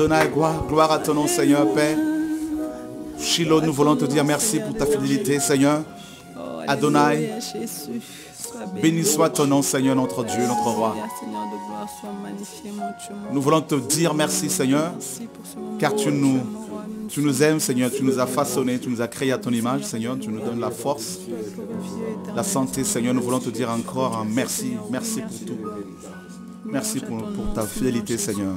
Adonai, gloire. à ton nom, Seigneur, Père. Shiloh, nous voulons te dire merci pour ta fidélité, Seigneur. Adonai, béni soit ton nom, Seigneur, notre Dieu, notre Roi. Nous voulons te dire merci, Seigneur, car tu nous, tu nous aimes, Seigneur, tu nous as façonnés, tu nous as créés à ton image, Seigneur, tu nous donnes la force, la santé, Seigneur. Nous voulons te dire encore merci, merci pour tout. Merci pour ta fidélité, Seigneur.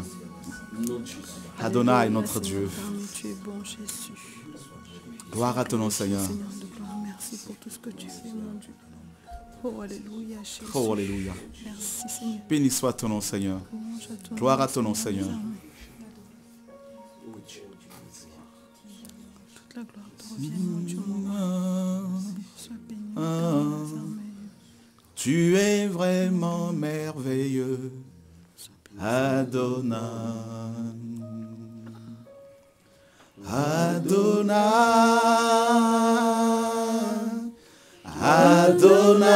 Adonai, notre Dieu. Tu es bon, Jésus. Gloire à ton nom, Seigneur. Merci pour tout ce que tu fais, mon Dieu. Oh, alléluia, Jésus. Oh, alléluia. Merci, Seigneur. Béni soit ton nom, Seigneur. Gloire à ton nom, Seigneur. Toute la gloire te revient, mon Dieu, mon Sois béni. Ah. Tu es vraiment merveilleux. Adonai. Adonai. Adonai.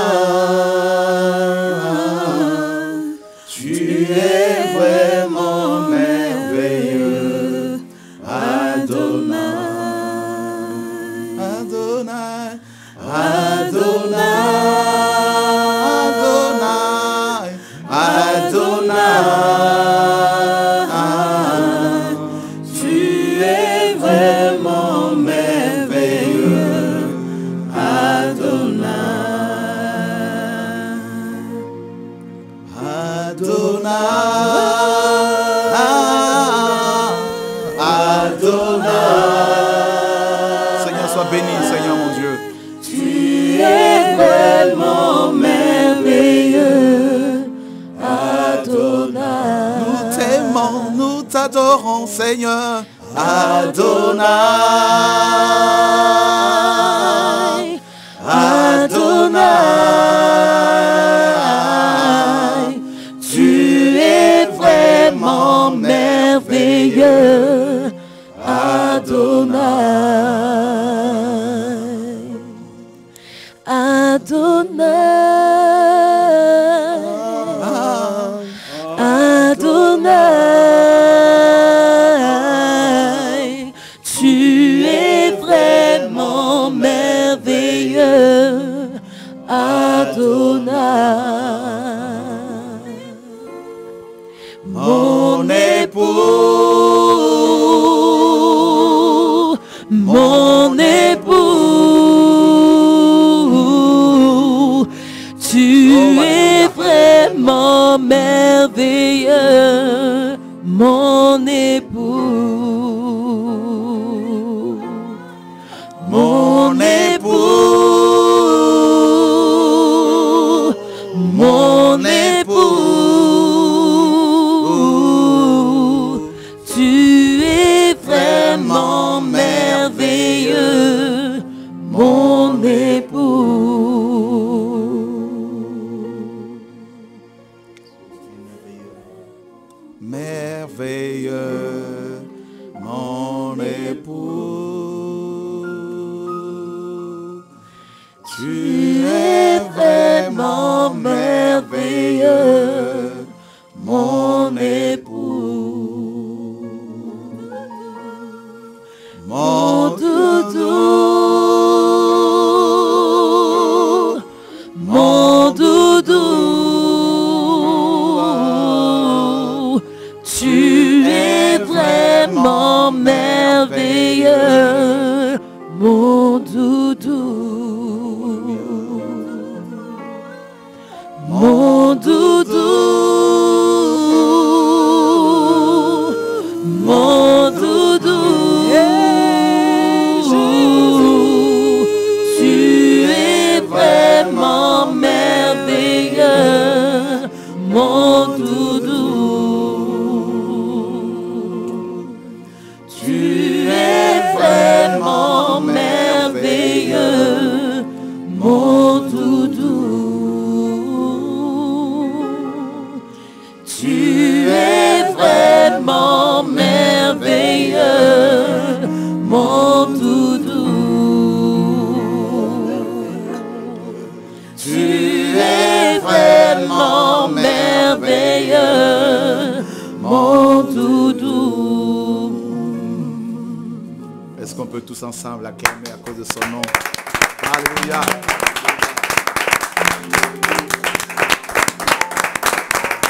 Tu es vraiment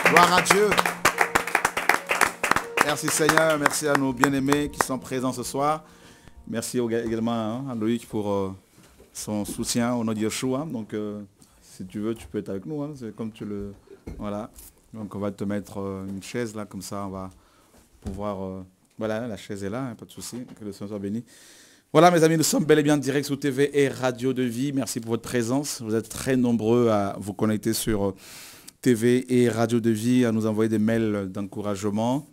Gloire à Dieu. Merci Seigneur, merci à nos bien-aimés qui sont présents ce soir. Merci également hein, à Loïc pour euh, son soutien au nom de Yeshua. Donc euh, si tu veux, tu peux être avec nous. Hein, c'est comme tu le... Voilà. Donc on va te mettre euh, une chaise là, comme ça on va pouvoir... Voilà, la chaise est là, hein, pas de souci. Que le Seigneur soit béni. Voilà mes amis, nous sommes bel et bien en direct sur TV et Radio de Vie. Merci pour votre présence. Vous êtes très nombreux à vous connecter sur TV et Radio de Vie à nous envoyer des mails d'encouragement.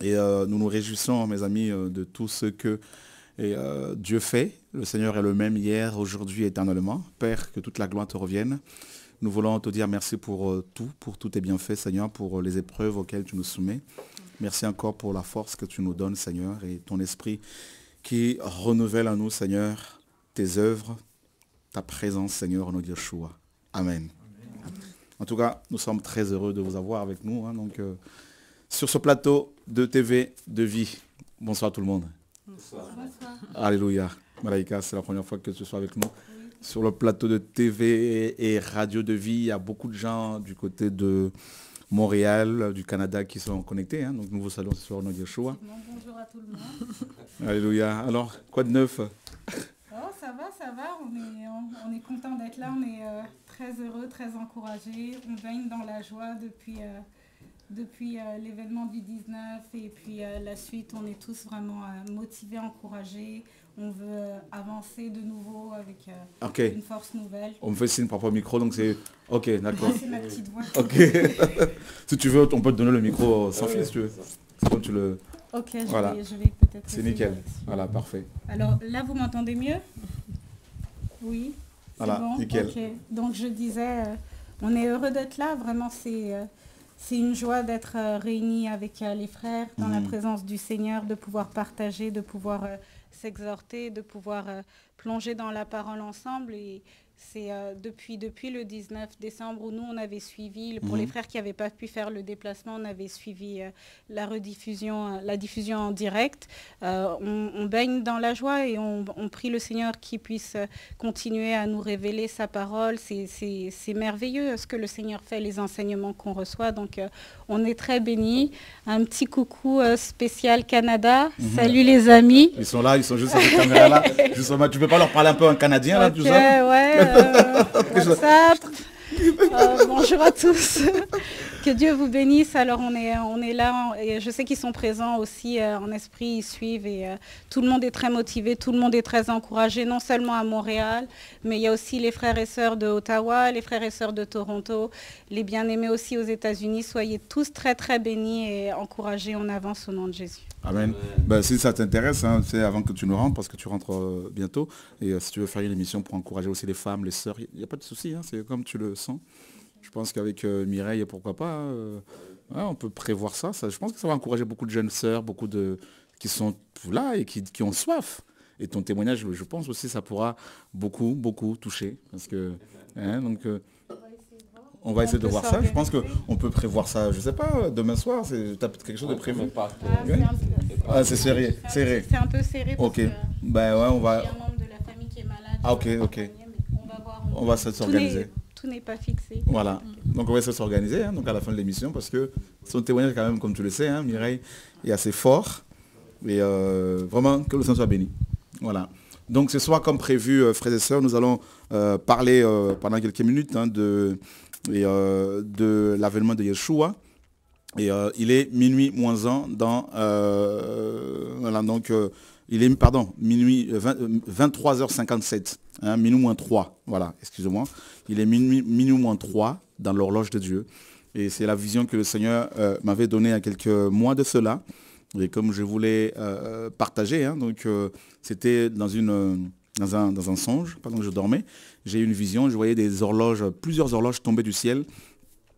Et euh, nous nous réjouissons, mes amis, euh, de tout ce que euh, Dieu fait. Le Seigneur est le même hier, aujourd'hui, éternellement. Père, que toute la gloire te revienne. Nous voulons te dire merci pour tout, pour tous tes bienfaits, Seigneur, pour les épreuves auxquelles tu nous soumets. Merci encore pour la force que tu nous donnes, Seigneur, et ton esprit qui renouvelle en nous, Seigneur, tes œuvres, ta présence, Seigneur, en nous Amen. En tout cas, nous sommes très heureux de vous avoir avec nous. Hein. donc, euh, sur ce plateau de TV de vie. Bonsoir tout le monde. Bonsoir. Alléluia. Malaika, c'est la première fois que tu sois avec nous. Sur le plateau de TV et radio de vie, il y a beaucoup de gens du côté de Montréal, du Canada qui sont connectés. Hein. Donc nous vous saluons ce soir, hein. Bonjour à tout le monde. Alléluia. Alors, quoi de neuf ça va, ça va. On est, on, content d'être là. On est euh, très heureux, très encouragés. On baigne dans la joie depuis, euh, depuis euh, l'événement du 19 et puis la suite. On est tous vraiment motivés, encouragés. On veut avancer de nouveau avec une force nouvelle. On me fait signe par rapport micro, donc c'est... Ok, d'accord. c'est ma petite voix. Ok. si tu veux, on peut te donner le micro sans ah fil, si tu veux. tu le... Ok, je voilà. vais peut-être... C'est nickel. Voilà, parfait. Alors là, vous m'entendez mieux oui. c'est bon, Donc je disais, euh, on est heureux d'être là. Vraiment, c'est euh, une joie d'être euh, réunis avec les frères dans la mhm. présence du Seigneur, de pouvoir partager, de pouvoir s'exhorter, de pouvoir plonger dans la parole ensemble. Et c'est euh, depuis, depuis le 19 décembre où nous, on avait suivi, pour les mhm. frères qui n'avaient pas pu faire le déplacement, on avait suivi euh, la rediffusion, euh, la diffusion en direct. On, baigne dans la joie et on, prie le Seigneur qu'il puisse continuer à nous révéler sa parole. C'est merveilleux ce que le Seigneur fait, les enseignements qu'on reçoit. Donc, on est très bénis. Un petit coucou spécial Canada. Mhm. Salut les amis. Ils sont là, ils sont juste à cette caméra là. tu peux pas leur parler un peu en canadien là, tout ça euh, euh, bonjour à tous. Que Dieu vous bénisse. Alors, on est, on est là. Et je sais qu'ils sont présents aussi euh, en esprit. Ils suivent et euh, tout le monde est très motivé. Tout le monde est très encouragé, non seulement à Montréal, mais il y a aussi les frères et sœurs de Ottawa, les frères et sœurs de Toronto, les bien-aimés aussi aux États-Unis. Soyez tous très, très bénis et encouragés. On avance au nom de Jésus. Amen. Ben, si ça t'intéresse, c'est hein, avant que tu nous rentres, parce que tu rentres euh, bientôt. Et si tu veux faire une émission pour encourager aussi les femmes, les sœurs, il n'y a, pas de souci. Hein, c'est comme tu le sens. Je pense qu'avec euh, Mireille, pourquoi pas, hein, euh, on peut prévoir ça, ça. Je pense que ça va encourager beaucoup de jeunes sœurs, beaucoup de qui sont là et qui, ont soif. Et ton témoignage, je pense aussi, ça pourra beaucoup, beaucoup toucher. Parce que, hein, donc, euh, on va essayer de voir ça. Je pense qu'on peut prévoir ça, je ne sais pas, demain soir, tu as quelque chose de prévu. Ah, c'est serré, C'est un peu serré. Parce ok. Ben ouais, on va. Il y a un membre de la famille qui est malade. Ah, ok, ok. On va, on va s'organiser tout n'est pas fixé. Voilà. Donc on va essayer de s'organiser hein, donc à la fin de l'émission parce que son témoignage quand même, comme tu le sais, hein, Mireille, est assez fort. Mais euh, vraiment, que le Saint soit béni. Voilà. Donc ce soir, comme prévu, euh, frères et sœurs, nous allons euh, parler pendant quelques minutes hein, de, de l'avènement de Yeshua. Et il est minuit moins un dans, voilà, donc, il est, pardon, minuit, 23h57, euh, euh, hein, minuit moins 3, voilà, excusez-moi. Il est minuit, minuit moins 3 dans l'horloge de Dieu. Et c'est la vision que le Seigneur euh, m'avait donnée à quelques mois de cela. Et comme je voulais partager, hein, donc c'était dans, une, dans, un, dans un songe, pendant que je dormais, j'ai eu une vision, je voyais des horloges, plusieurs horloges tomber du ciel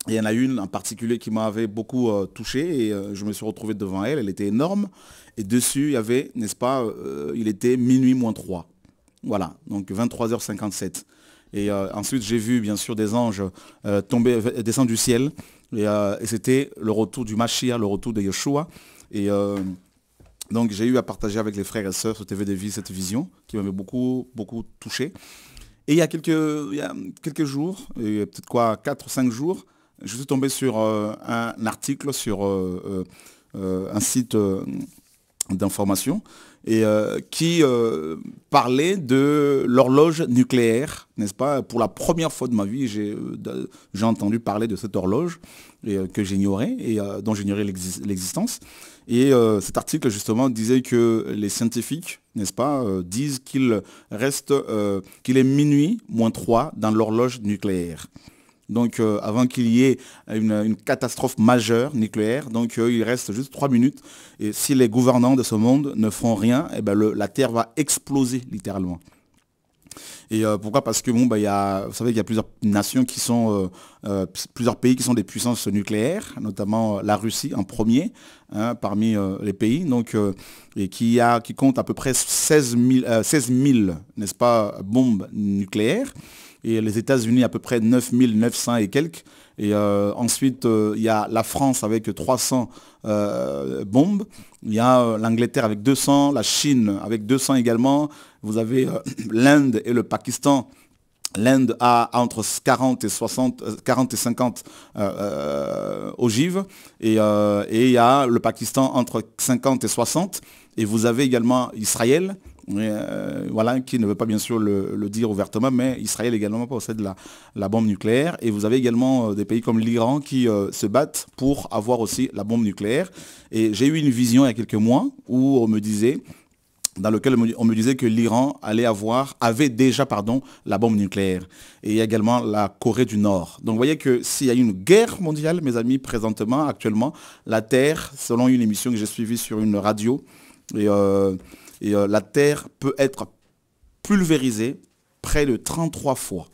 il y en a une en particulier qui m'avait beaucoup euh, touché et euh, je me suis retrouvé devant elle, elle était énorme. Et dessus, il y avait, n'est-ce pas, euh, il était minuit moins 3. Voilà, donc 23h57. Et ensuite, j'ai vu bien sûr des anges tomber, descendre du ciel. Et, c'était le retour du Mashiach, le retour de Yeshua. Et donc j'ai eu à partager avec les frères et sœurs sur TV de vie, cette vision qui m'avait beaucoup, beaucoup touché. Et il y a quelques, il y a quelques jours, peut-être quoi, 4 ou 5 jours, je suis tombé sur euh, un article sur euh, euh, un site d'information et qui parlait de l'horloge nucléaire, n'est-ce pas Pour la première fois de ma vie, j'ai entendu parler de cette horloge et, que j'ignorais et dont j'ignorais l'existence. Et cet article justement disait que les scientifiques, n'est-ce pas, disent qu'il reste, qu'il est minuit moins 3 dans l'horloge nucléaire. Donc euh, avant qu'il y ait une, catastrophe majeure nucléaire, donc euh, il reste juste trois minutes. Et si les gouvernants de ce monde ne font rien, eh ben, la Terre va exploser littéralement. Et euh, pourquoi Parce que bah, vous savez qu'il y a plusieurs nations qui sont, plusieurs pays qui sont des puissances nucléaires, notamment la Russie en premier hein, parmi les pays, et qui, compte à peu près 16 000, n'est-ce pas, bombes nucléaires et les États-Unis à peu près 9900 et quelques. Et euh, ensuite, euh, il y a la France avec 300 euh, bombes, il y a l'Angleterre avec 200, la Chine avec 200 également, vous avez l'Inde et le Pakistan. L'Inde a entre 40 et, 60, 40 et 50 ogives et il y a le Pakistan entre 50 et 60 et vous avez également Israël euh, voilà, qui ne veut pas bien sûr le, dire ouvertement, mais Israël également possède la, bombe nucléaire. Et vous avez également euh, des pays comme l'Iran qui euh, se battent pour avoir aussi la bombe nucléaire. Et j'ai eu une vision il y a quelques mois où on me disait dans lequel on me disait que l'Iran allait avoir, avait déjà, pardon, la bombe nucléaire. Et il y a également la Corée du Nord. Donc vous voyez que s'il y a une guerre mondiale, mes amis, présentement, actuellement, la Terre, selon une émission que j'ai suivie sur une radio, et et euh, la Terre peut être pulvérisée près de 33 fois.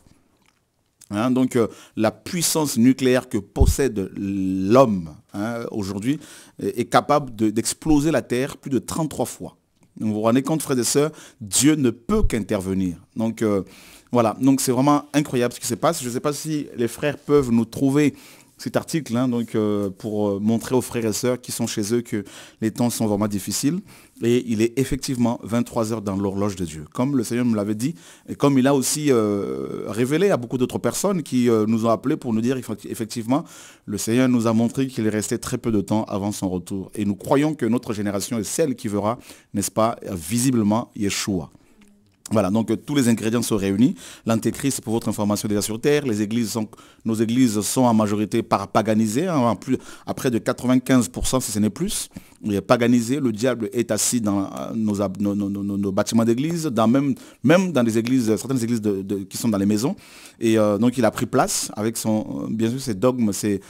Hein, donc euh, la puissance nucléaire que possède l'homme hein, aujourd'hui est, capable d'exploser la Terre plus de 33 fois. vous vous rendez compte, frères et sœurs, Dieu ne peut qu'intervenir. Donc euh, voilà, donc c'est vraiment incroyable ce qui se passe. Je ne sais pas si les frères peuvent nous trouver cet article hein, donc, euh, pour euh, montrer aux frères et sœurs qui sont chez eux que les temps sont vraiment difficiles. Et il est effectivement 23 heures dans l'horloge de Dieu, comme le Seigneur me l'avait dit, et comme il a aussi euh, révélé à beaucoup d'autres personnes qui nous ont appelés pour nous dire effectivement, le Seigneur nous a montré qu'il est resté très peu de temps avant son retour. Et nous croyons que notre génération est celle qui verra, n'est-ce pas, visiblement Yeshua. Voilà, donc euh, tous les ingrédients sont réunis. L'antéchrist, pour votre information, est déjà sur Terre. Les églises sont, nos églises sont en majorité paganisées, hein. en plus, à près de 95%, si ce n'est plus. est paganisé le diable est assis dans euh, nos, nos, bâtiments d'église, même, même dans des églises, certaines églises qui sont dans les maisons. Et euh, donc il a pris place avec son, bien sûr ses dogmes, ses,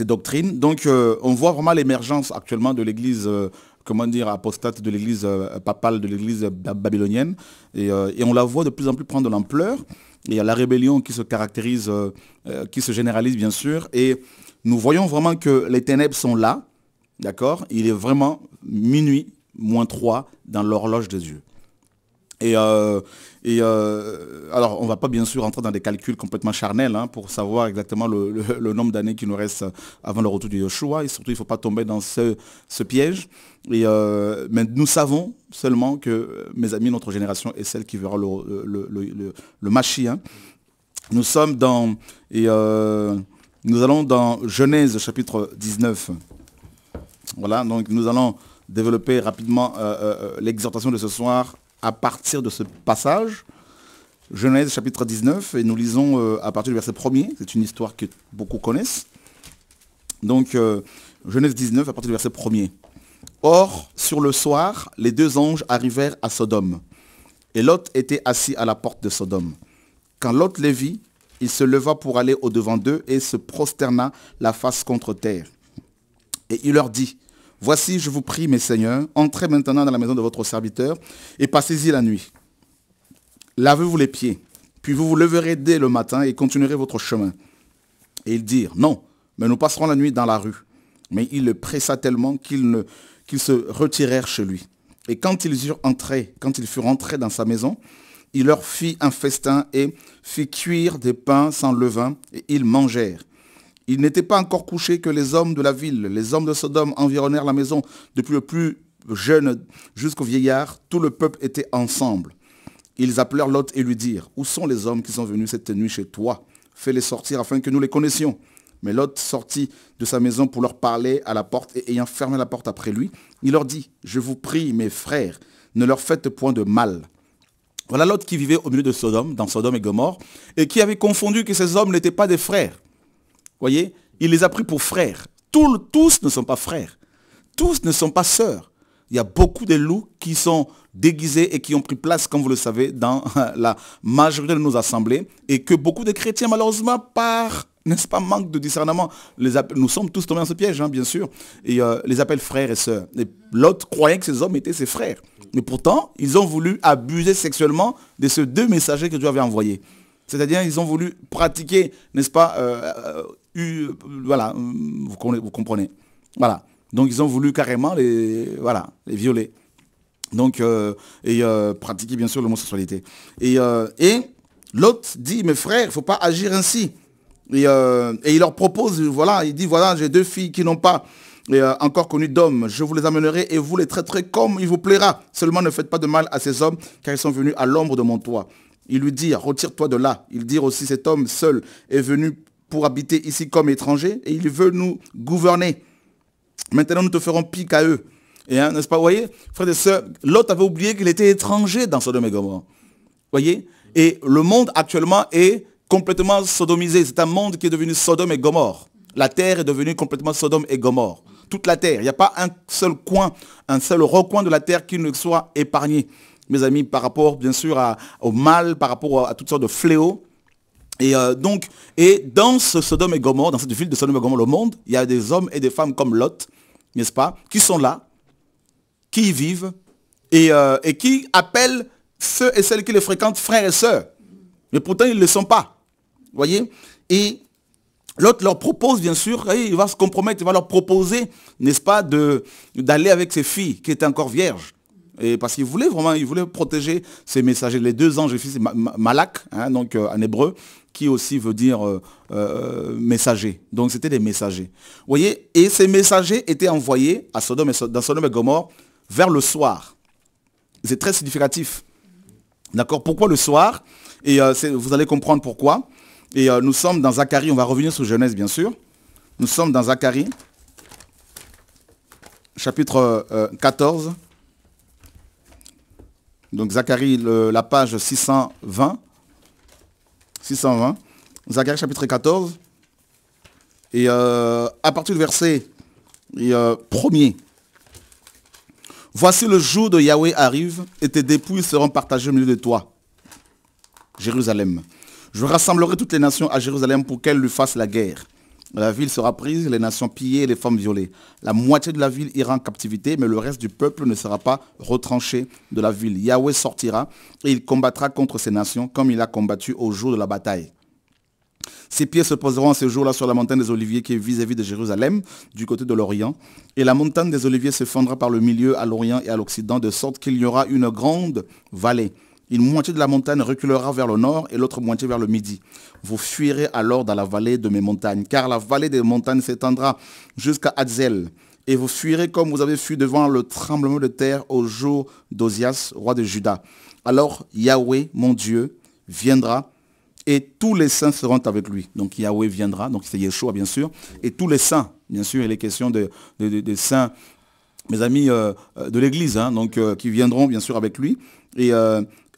doctrines. Donc on voit vraiment l'émergence actuellement de l'Église comment dire, apostate de l'église euh, papale, de l'église babylonienne. Euh, et, on la voit de plus en plus prendre de l'ampleur. Il y a la rébellion qui se caractérise, euh, qui se généralise bien sûr. Et nous voyons vraiment que les ténèbres sont là. D'accord Il est vraiment minuit, moins 3 dans l'horloge de Dieu. Et, euh, euh, alors, on ne va pas bien sûr entrer dans des calculs complètement charnels hein, pour savoir exactement le, nombre d'années qui nous reste avant le retour de Yeshua. Et surtout, il ne faut pas tomber dans ce, piège. Et euh, mais nous savons seulement que, mes amis, notre génération est celle qui verra le, le, hein. Nous sommes dans... Et nous allons dans Genèse chapitre 19. Voilà, donc nous allons développer rapidement l'exhortation de ce soir à partir de ce passage. Genèse chapitre 19, et nous lisons euh, à partir du verset 1er, c'est une histoire que beaucoup connaissent. Donc, euh, Genèse 19, à partir du verset 1er. Or, sur le soir, les deux anges arrivèrent à Sodome, et Lot était assis à la porte de Sodome. Quand Lot les vit, il se leva pour aller au-devant d'eux et se prosterna la face contre terre. Et il leur dit, Voici, je vous prie, mes seigneurs, entrez maintenant dans la maison de votre serviteur et passez-y la nuit. Lavez-vous les pieds, puis vous vous leverez dès le matin et continuerez votre chemin. Et ils dirent, non, mais nous passerons la nuit dans la rue. Mais il le pressa tellement qu'ils se retirèrent chez lui. Et quand ils, eurent entré, quand ils furent entrés dans sa maison, il leur fit un festin et fit cuire des pains sans levain, et ils mangèrent. Il n'était pas encore couché que les hommes de la ville, les hommes de Sodome environnèrent la maison, depuis le plus jeune jusqu'au vieillard, tout le peuple était ensemble. Ils appelèrent Lot et lui dirent, Où sont les hommes qui sont venus cette nuit chez toi Fais-les sortir afin que nous les connaissions. Mais Lot sortit de sa maison pour leur parler à la porte et ayant fermé la porte après lui, il leur dit, je vous prie mes frères, ne leur faites point de mal. Voilà Lot qui vivait au milieu de Sodome, dans Sodome et Gomorre, et qui avait confondu que ces hommes n'étaient pas des frères voyez, il les a pris pour frères. Tous, ne sont pas frères. Tous ne sont pas sœurs. Il y a beaucoup de loups qui sont déguisés et qui ont pris place, comme vous le savez, dans la majorité de nos assemblées. Et que beaucoup de chrétiens, malheureusement, par, n'est-ce pas, manque de discernement, nous sommes tous tombés dans ce piège, hein, bien sûr, et euh, les appellent frères et sœurs. Et l'autre croyait que ces hommes étaient ses frères. Mais pourtant, ils ont voulu abuser sexuellement de ces deux messagers que Dieu avait envoyés. C'est-à-dire ils ont voulu pratiquer, n'est-ce pas, euh, euh, euh, voilà, vous comprenez, Voilà. Donc ils ont voulu carrément les, voilà, les violer. Donc, et pratiquer bien sûr l'homosexualité. Et, et l'autre dit, mes frères, il ne faut pas agir ainsi. Et, et, il leur propose, voilà, il dit, voilà, j'ai deux filles qui n'ont pas encore connu d'hommes, je vous les amènerai et vous les traiterez comme il vous plaira. Seulement ne faites pas de mal à ces hommes, car ils sont venus à l'ombre de mon toit. Il lui dit, retire-toi de là. Il dit aussi, cet homme seul est venu pour habiter ici comme étranger et il veut nous gouverner. Maintenant, nous te ferons pique à eux. Et hein, n'est-ce pas, vous voyez, frères et sœurs, l'autre avait oublié qu'il était étranger dans Sodome et Gomorrhe. voyez Et le monde actuellement est complètement sodomisé. C'est un monde qui est devenu Sodome et Gomorre. La terre est devenue complètement Sodome et Gomorre. Toute la terre. Il n'y a pas un seul coin, un seul recoin de la terre qui ne soit épargné mes amis, par rapport bien sûr au mal, par rapport à, toutes sortes de fléaux. Et euh, donc, et dans ce Sodome et Gomorre, dans cette ville de Sodome et Gomorre, le monde, il y a des hommes et des femmes comme Lot, n'est-ce pas, qui sont là, qui y vivent, et, euh, qui appellent ceux et celles qui les fréquentent frères et sœurs. Mais pourtant, ils ne le sont pas. vous voyez Et l'autre leur propose, bien sûr, il va se compromettre, il va leur proposer, n'est-ce pas, d'aller avec ses filles qui étaient encore vierges et parce qu'il voulait vraiment, il voulait protéger ces messagers. Les deux anges, fils Malak, hein, donc euh, en hébreu, qui aussi veut dire euh, euh, messager. Donc c'était des messagers. Vous voyez, et ces messagers étaient envoyés à Sodome et, dans Sodome et Gomorre vers le soir. C'est très significatif. D'accord Pourquoi le soir Et vous allez comprendre pourquoi. Et nous sommes dans Zacharie, on va revenir sur Genèse bien sûr. Nous sommes dans Zacharie, chapitre 14. Donc Zacharie, la page 620. 620. Zacharie chapitre 14. Et euh, à partir du verset 1er. Euh, Voici le jour de Yahweh arrive et tes dépouilles seront partagées au milieu de toi. Jérusalem. Je rassemblerai toutes les nations à Jérusalem pour qu'elles lui fassent la guerre. La ville sera prise, les nations pillées et les femmes violées. La moitié de la ville ira en captivité, mais le reste du peuple ne sera pas retranché de la ville. Yahweh sortira et il combattra contre ces nations comme il a combattu au jour de la bataille. Ses pieds se poseront ce jour-là sur la montagne des Oliviers qui est vis-à-vis -vis de Jérusalem, du côté de l'Orient. Et la montagne des Oliviers se fendra par le milieu à l'Orient et à l'Occident, de sorte qu'il y aura une grande vallée. Une moitié de la montagne reculera vers le nord et l'autre moitié vers le midi. Vous fuirez alors dans la vallée de mes montagnes, car la vallée des montagnes s'étendra jusqu'à Adzel. Et vous fuirez comme vous avez fui devant le tremblement de terre au jour d'Ozias, roi de Juda. Alors Yahweh, mon Dieu, viendra et tous les saints seront avec lui. Donc Yahweh viendra, donc c'est Yeshua bien sûr, et tous les saints, bien sûr, il est question des de, saints, mes amis euh, euh, de l'Église, hein, donc euh, qui viendront bien sûr avec lui. Et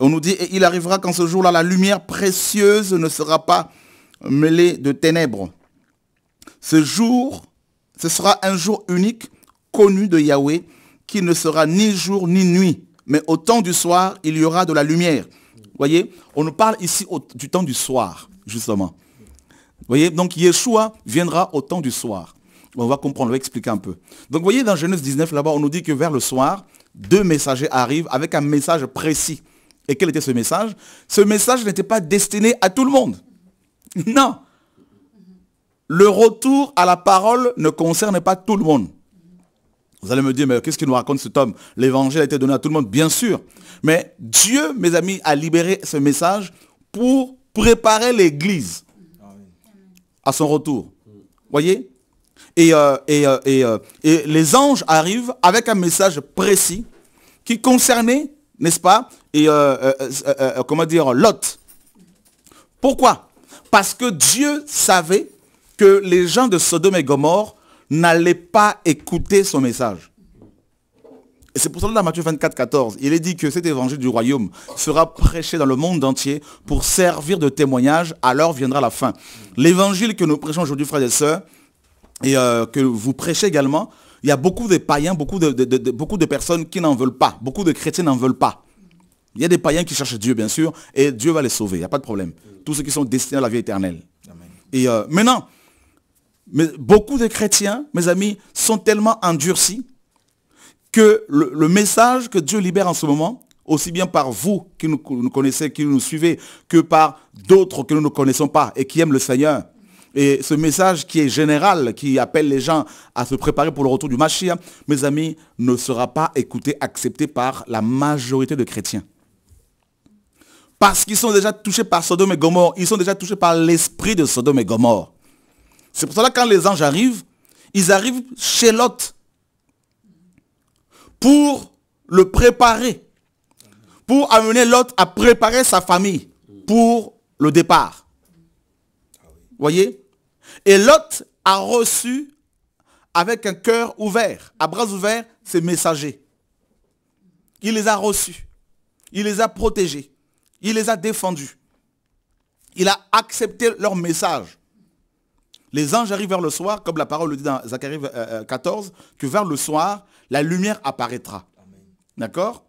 on nous dit, et il arrivera quand ce jour-là, la lumière précieuse ne sera pas mêlée de ténèbres. Ce jour, ce sera un jour unique, connu de Yahweh, qui ne sera ni jour ni nuit. Mais au temps du soir, il y aura de la lumière. Vous voyez, on nous parle ici du temps du soir, justement. Vous voyez, donc Yeshua viendra au temps du soir. On va comprendre, on va expliquer un peu. Donc vous voyez, dans Genèse 19, là-bas, on nous dit que vers le soir, deux messagers arrivent avec un message précis. Et quel était ce message Ce message n'était pas destiné à tout le monde. Non. Le retour à la parole ne concerne pas tout le monde. Vous allez me dire, mais qu'est-ce qu'il nous raconte cet homme L'évangile a été donné à tout le monde, bien sûr. Mais Dieu, mes amis, a libéré ce message pour préparer l'Église à son retour. Voyez et, euh, euh, euh, et les anges arrivent avec un message précis qui concernait, n'est-ce pas, et euh, euh, euh, comment dire, Lot. Pourquoi Parce que Dieu savait que les gens de Sodome et Gomorre n'allaient pas écouter son message. Et c'est pour cela que dans Matthieu 24, 14, il est dit que cet évangile du royaume sera prêché dans le monde entier pour servir de témoignage, alors viendra la fin. L'évangile que nous prêchons aujourd'hui, frères et sœurs, et que vous prêchez également, il y a beaucoup de païens, beaucoup de beaucoup de personnes qui n'en veulent pas, beaucoup de chrétiens n'en veulent pas. Il y a des païens qui cherchent Dieu, bien sûr, et Dieu va les sauver, il n'y a pas de problème. Tous ceux qui sont destinés à la vie éternelle. Amen. Et euh, maintenant, mais beaucoup de chrétiens, mes amis, sont tellement endurcis que le, message que Dieu libère en ce moment, aussi bien par vous qui nous, nous connaissez, qui nous suivez, que par d'autres que nous ne connaissons pas et qui aiment le Seigneur, et ce message qui est général, qui appelle les gens à se préparer pour le retour du Mashiach, mes amis, ne sera pas écouté, accepté par la majorité de chrétiens. Parce qu'ils sont déjà touchés par Sodome et Gomorre. Ils sont déjà touchés par l'esprit de Sodome et Gomorre. C'est pour cela que quand les anges arrivent, ils arrivent chez Lot pour le préparer, pour amener Lot à préparer sa famille pour le départ. Voyez Et Lot a reçu avec un cœur ouvert, à bras ouverts, ses messagers. Il les a reçus. Il les a protégés. Il les a défendus. Il a accepté leur message. Les anges arrivent vers le soir, comme la parole le dit dans Zacharie 14, euh, euh, que vers le soir, la lumière apparaîtra. D'accord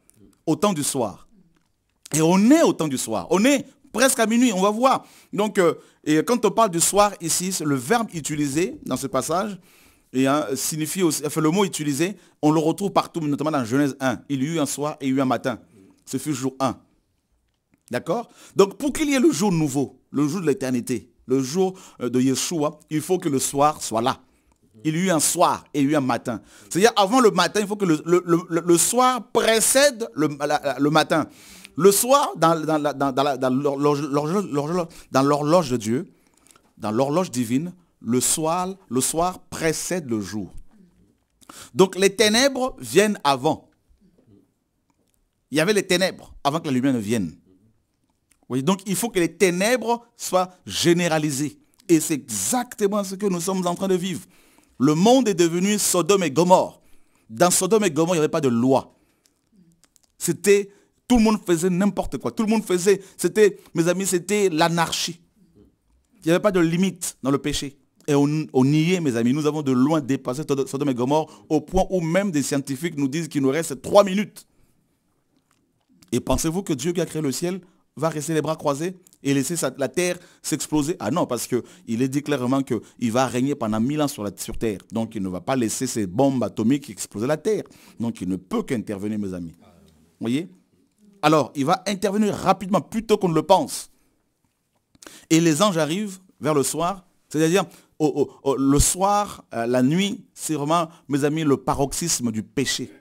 Au temps du soir. Et on est au temps du soir. On est presque à minuit, on va voir. Donc, euh, et quand on parle du soir ici, le verbe utilisé dans ce passage, hein, signifie le mot utilisé, on le retrouve partout, notamment dans Genèse 1. Il y eut un soir et il y eut un matin. Ce fut jour 1. D'accord Donc pour qu'il y ait le jour nouveau, le jour de l'éternité, le jour euh, de Yeshua, il faut que le soir soit là. Il y a eu un soir et il y a eu un matin. C'est-à-dire avant le matin, il faut que le, soir précède le, matin. Le soir, dans, dans l'horloge de Dieu, dans l'horloge divine, le soir, le soir précède le jour. Donc les ténèbres viennent avant. Il y avait les ténèbres avant que la lumière ne vienne donc il faut que les ténèbres soient généralisées. Et c'est exactement ce que nous sommes en train de vivre. Le monde est devenu Sodome et Gomorre. Dans Sodome et Gomorre, il n'y avait pas de loi. C'était, tout le monde faisait n'importe quoi. Tout le monde faisait, c'était, mes amis, c'était l'anarchie. Il n'y avait pas de limite dans le péché. Et on, on, y est, mes amis. Nous avons de loin dépassé Sodome et Gomorre au point où même des scientifiques nous disent qu'il nous reste trois minutes. Et pensez-vous que Dieu qui a créé le ciel va rester les bras croisés et laisser la terre s'exploser Ah non, parce qu'il est dit clairement qu'il va régner pendant mille ans sur, la, sur terre. Donc il ne va pas laisser ces bombes atomiques exploser la terre. Donc il ne peut qu'intervenir, mes amis. Vous voyez Alors, il va intervenir rapidement, plutôt qu'on ne le pense. Et les anges arrivent vers le soir, c'est-à-dire le soir, euh, la nuit, c'est vraiment, mes amis, le paroxysme du péché.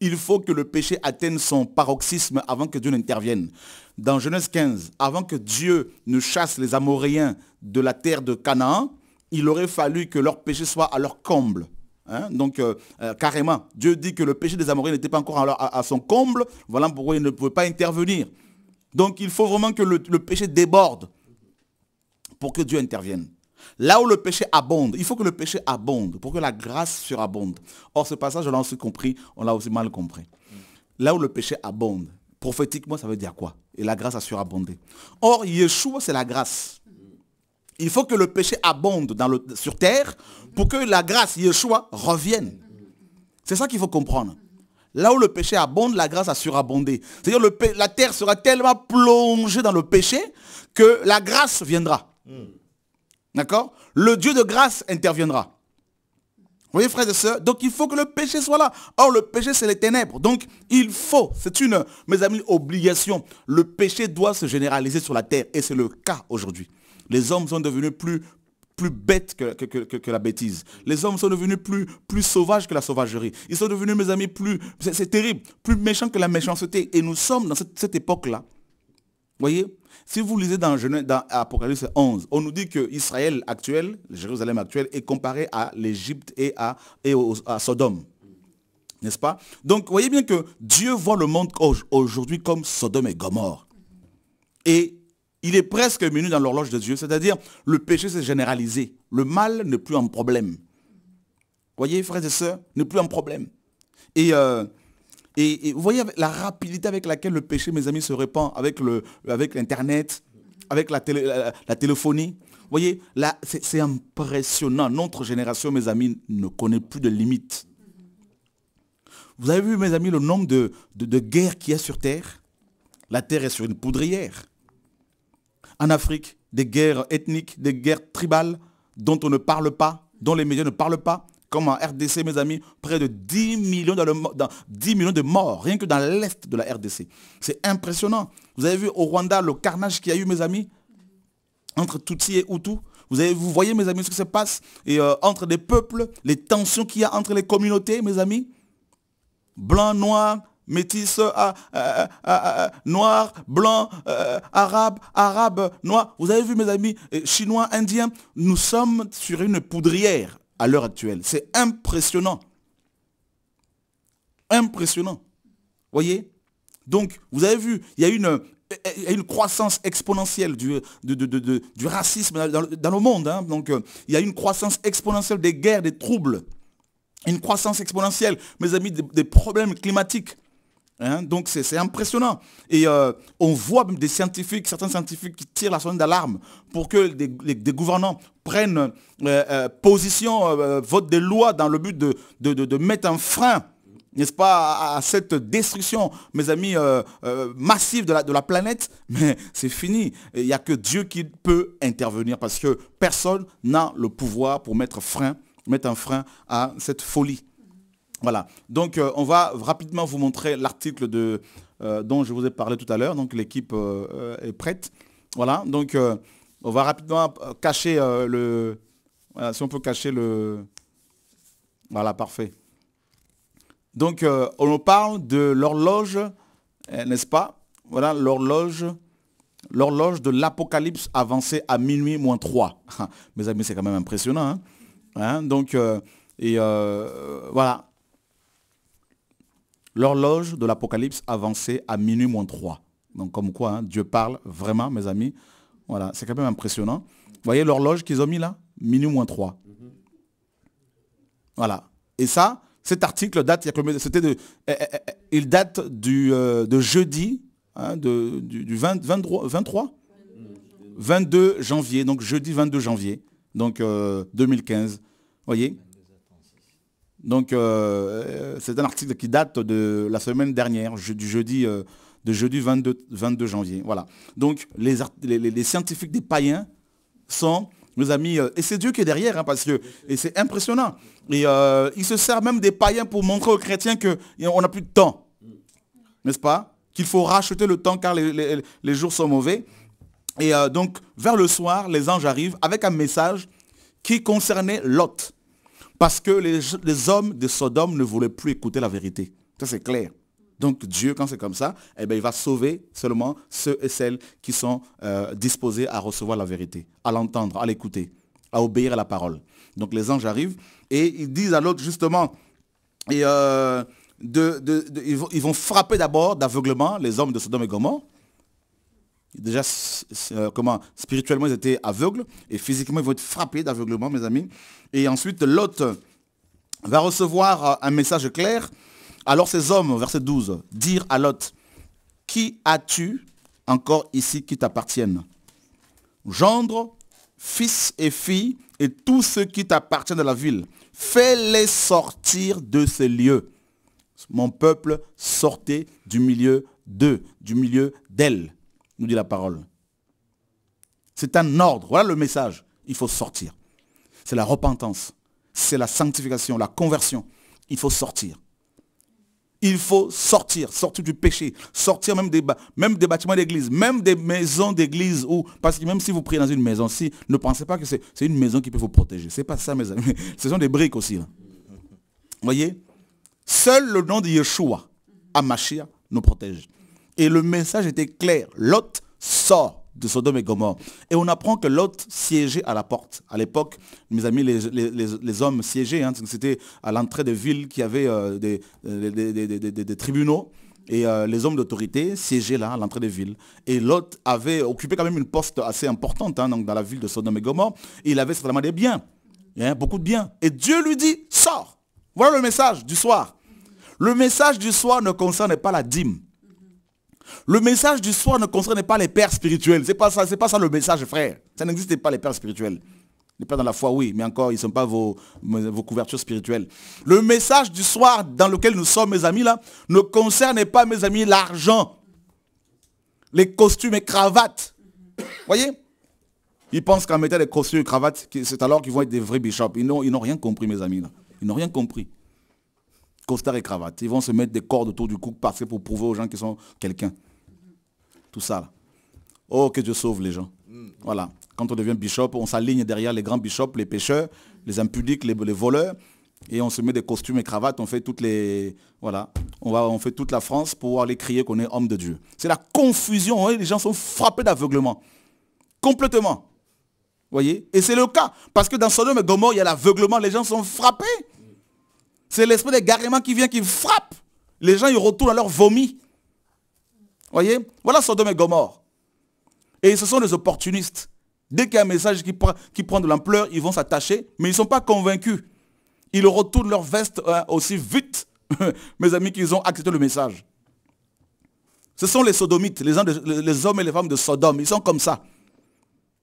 Il faut que le péché atteigne son paroxysme avant que Dieu n'intervienne dans Genèse 15, avant que Dieu ne chasse les Amoréens de la terre de Canaan, il aurait fallu que leur péché soit à leur comble. Hein. Donc, euh, euh, carrément, Dieu dit que le péché des Amoréens n'était pas encore à, son comble. Voilà pourquoi il ne pouvait pas intervenir. Donc, il faut vraiment que le, le péché déborde pour que Dieu intervienne. Là où le péché abonde, il faut que le péché abonde pour que la grâce surabonde. Or, ce passage, on l'a aussi compris, on l'a aussi mal compris. Là où le péché abonde, prophétiquement, ça veut dire quoi et la grâce a surabondé. Or, Yeshua, c'est la grâce. Il faut que le péché abonde sur terre pour que la grâce, Yeshua, revienne. C'est ça qu'il faut comprendre. Là où le péché abonde, la grâce a surabondé. C'est-à-dire la terre sera tellement plongée dans le péché que la grâce viendra. D'accord Le Dieu de grâce interviendra voyez frères et sœurs, donc il faut que le péché soit là. Or le péché c'est les ténèbres. Donc il faut, c'est une, mes amis, obligation. Le péché doit se généraliser sur la terre et c'est le cas aujourd'hui. Les hommes sont devenus plus, plus bêtes que, la bêtise. Les hommes sont devenus plus, plus sauvages que la sauvagerie. Ils sont devenus, mes amis, plus, c'est terrible, plus méchants que la méchanceté. Et nous sommes dans cette, cette époque-là, voyez, si vous lisez dans, dans Apocalypse 11, on nous dit que Israël actuel, Jérusalem actuel, est comparé à l'Égypte et, à, à Sodome. N'est-ce pas Donc, voyez bien que Dieu voit le monde aujourd'hui comme Sodome et Gomorre. Et il est presque minuit dans l'horloge de Dieu, c'est-à-dire le péché s'est généralisé. Le mal n'est plus un problème. Voyez, frères et sœurs, n'est plus un problème. Et euh, et, vous voyez la rapidité avec laquelle le péché, mes amis, se répand avec l'Internet, avec, avec la, la, téléphonie. Vous voyez, c'est impressionnant. Notre génération, mes amis, ne connaît plus de limites. Vous avez vu, mes amis, le nombre de, de guerres qu'il y a sur Terre La Terre est sur une poudrière. En Afrique, des guerres ethniques, des guerres tribales dont on ne parle pas, dont les médias ne parlent pas. Comme en RDC, mes amis, près de 10 millions, dans millions de morts, rien que dans l'est de la RDC. C'est impressionnant. Vous avez vu au Rwanda le carnage qu'il y a eu, mes amis, entre Tutsi et Hutu. Vous, avez, vous voyez, mes amis, ce qui se passe et, euh, entre des peuples, les tensions qu'il y a entre les communautés, mes amis. Blanc, noir, métis, euh, euh, noir, blanc, arabe, arabe, noir. Vous avez vu, mes amis, chinois, indiens, nous sommes sur une poudrière à l'heure actuelle. C'est impressionnant. Impressionnant. Voyez Donc, vous avez vu, il y a une, une croissance exponentielle du, racisme dans, le monde. Hein. Donc, il y a une croissance exponentielle des guerres, des troubles. Une croissance exponentielle, mes amis, des problèmes climatiques. Hein? donc c'est impressionnant. Et euh, on voit même des scientifiques, certains scientifiques qui tirent la sonnette d'alarme pour que des, gouvernants prennent euh, euh, position, votent des lois dans le but de, mettre un frein, n'est-ce pas, à, cette destruction, mes amis, massive de la, de la planète. Mais c'est fini. Il n'y a que Dieu qui peut intervenir parce que personne n'a le pouvoir pour mettre, frein, mettre un frein à cette folie. Voilà, donc euh, on va rapidement vous montrer l'article euh, dont je vous ai parlé tout à l'heure. Donc l'équipe euh, est prête. Voilà, donc on va rapidement cacher le... Voilà, si on peut cacher le... Voilà, parfait. Donc on parle de l'horloge, n'est-ce pas Voilà, l'horloge l'horloge de l'apocalypse avancée à minuit moins 3. Mes amis, c'est quand même impressionnant. Hein. Hein? donc, et voilà, L'horloge de l'Apocalypse avançait à minuit moins 3. Donc comme quoi, hein, Dieu parle vraiment, mes amis. Voilà, c'est quand même impressionnant. Vous voyez l'horloge qu'ils ont mis là Minuit moins 3. Voilà. Et ça, cet article date, il date du, euh, de jeudi, hein, du, 23, 22 janvier, donc jeudi 22 janvier, donc 2015. Euh, Vous voyez donc euh, c'est un article qui date de la semaine dernière, du jeudi, euh, de jeudi 22, 22, janvier. Voilà. Donc les, scientifiques des païens sont mes amis, euh, et c'est Dieu qui est derrière, hein, parce que c'est impressionnant. Et il se sert même des païens pour montrer aux chrétiens qu'on n'a plus de temps, n'est-ce pas Qu'il faut racheter le temps car les, les jours sont mauvais. Et donc vers le soir, les anges arrivent avec un message qui concernait Lot. Parce que les, hommes de Sodome ne voulaient plus écouter la vérité. Ça, c'est clair. Donc Dieu, quand c'est comme ça, eh ben, il va sauver seulement ceux et celles qui sont euh, disposés à recevoir la vérité, à l'entendre, à l'écouter, à obéir à la parole. Donc les anges arrivent et ils disent à l'autre justement, euh, de, ils, vont, ils, vont, frapper d'abord d'aveuglement les hommes de Sodome et Gomorre, déjà euh, comment spirituellement ils étaient aveugles et physiquement ils vont être frappés d'aveuglement mes amis et ensuite Lot va recevoir euh, un message clair alors ces hommes verset 12 dire à Lot qui as-tu encore ici qui t'appartiennent gendre fils et filles et tous ceux qui t'appartiennent de la ville fais-les sortir de ce lieu mon peuple sortez du milieu d'eux du milieu d'elles nous dit la parole. C'est un ordre. Voilà le message. Il faut sortir. C'est la repentance. C'est la sanctification, la conversion. Il faut sortir. Il faut sortir, sortir du péché, sortir même des, même des bâtiments d'église, même des maisons d'église. Où, parce que même si vous priez dans une maison, si, ne pensez pas que c'est, une maison qui peut vous protéger. Ce n'est pas ça, mes amis. Ce sont des briques aussi. Vous voyez Seul le nom de Yeshua, Amashia, nous protège. Et le message était clair. Lot sort de Sodome et Gomorre. Et on apprend que Lot siégeait à la porte. À l'époque, mes amis, les, hommes siégeaient. Hein, c'était à l'entrée des villes y avait euh, euh, des, tribunaux. Et euh, les hommes d'autorité siégeaient là, à l'entrée des villes. Et Lot avait occupé quand même une poste assez importante hein, donc dans la ville de Sodome et Gomorre. il avait certainement des biens, hein, beaucoup de biens. Et Dieu lui dit, sors. Voilà le message du soir. Le message du soir ne concerne pas la dîme. Le message du soir ne concerne pas les pères spirituels. C'est pas ça, c'est pas ça le message, frère. Ça n'existe pas les pères spirituels. Les pères dans la foi, oui, mais encore, ils ne sont pas vos, couvertures spirituelles. Le message du soir dans lequel nous sommes, mes amis, là, ne concerne pas, mes amis, l'argent, les costumes et cravates. Vous voyez Ils pensent qu'en mettant des costumes et cravates, c'est alors qu'ils vont être des vrais bishops. Ils n'ont rien compris, mes amis, là. Ils n'ont rien compris costard et cravate. Ils vont se mettre des cordes autour du cou parce que pour prouver aux gens qu'ils sont quelqu'un. Tout ça. Oh, que Dieu sauve les gens. Voilà. Quand on devient bishop, on s'aligne derrière les grands bishops, les pêcheurs, les impudiques, les, voleurs. Et on se met des costumes et cravates, on fait toutes les. Voilà. On, va, on fait toute la France pour aller crier qu'on est homme de Dieu. C'est la confusion. Hein. Les gens sont frappés d'aveuglement. Complètement. Vous voyez Et c'est le cas. Parce que dans Sodome et Gomorre, il y a l'aveuglement. Les gens sont frappés. C'est l'esprit garéments qui vient, qui frappe. Les gens, ils retournent à leur vomi. Voyez Voilà Sodome et Gomorre. Et ce sont des opportunistes. Dès qu'il y a un message qui prend, de l'ampleur, ils vont s'attacher, mais ils ne sont pas convaincus. Ils retournent leur veste hein, aussi vite, mes amis, qu'ils ont accepté le message. Ce sont les sodomites, les, les hommes et les femmes de Sodome. Ils sont comme ça. Vous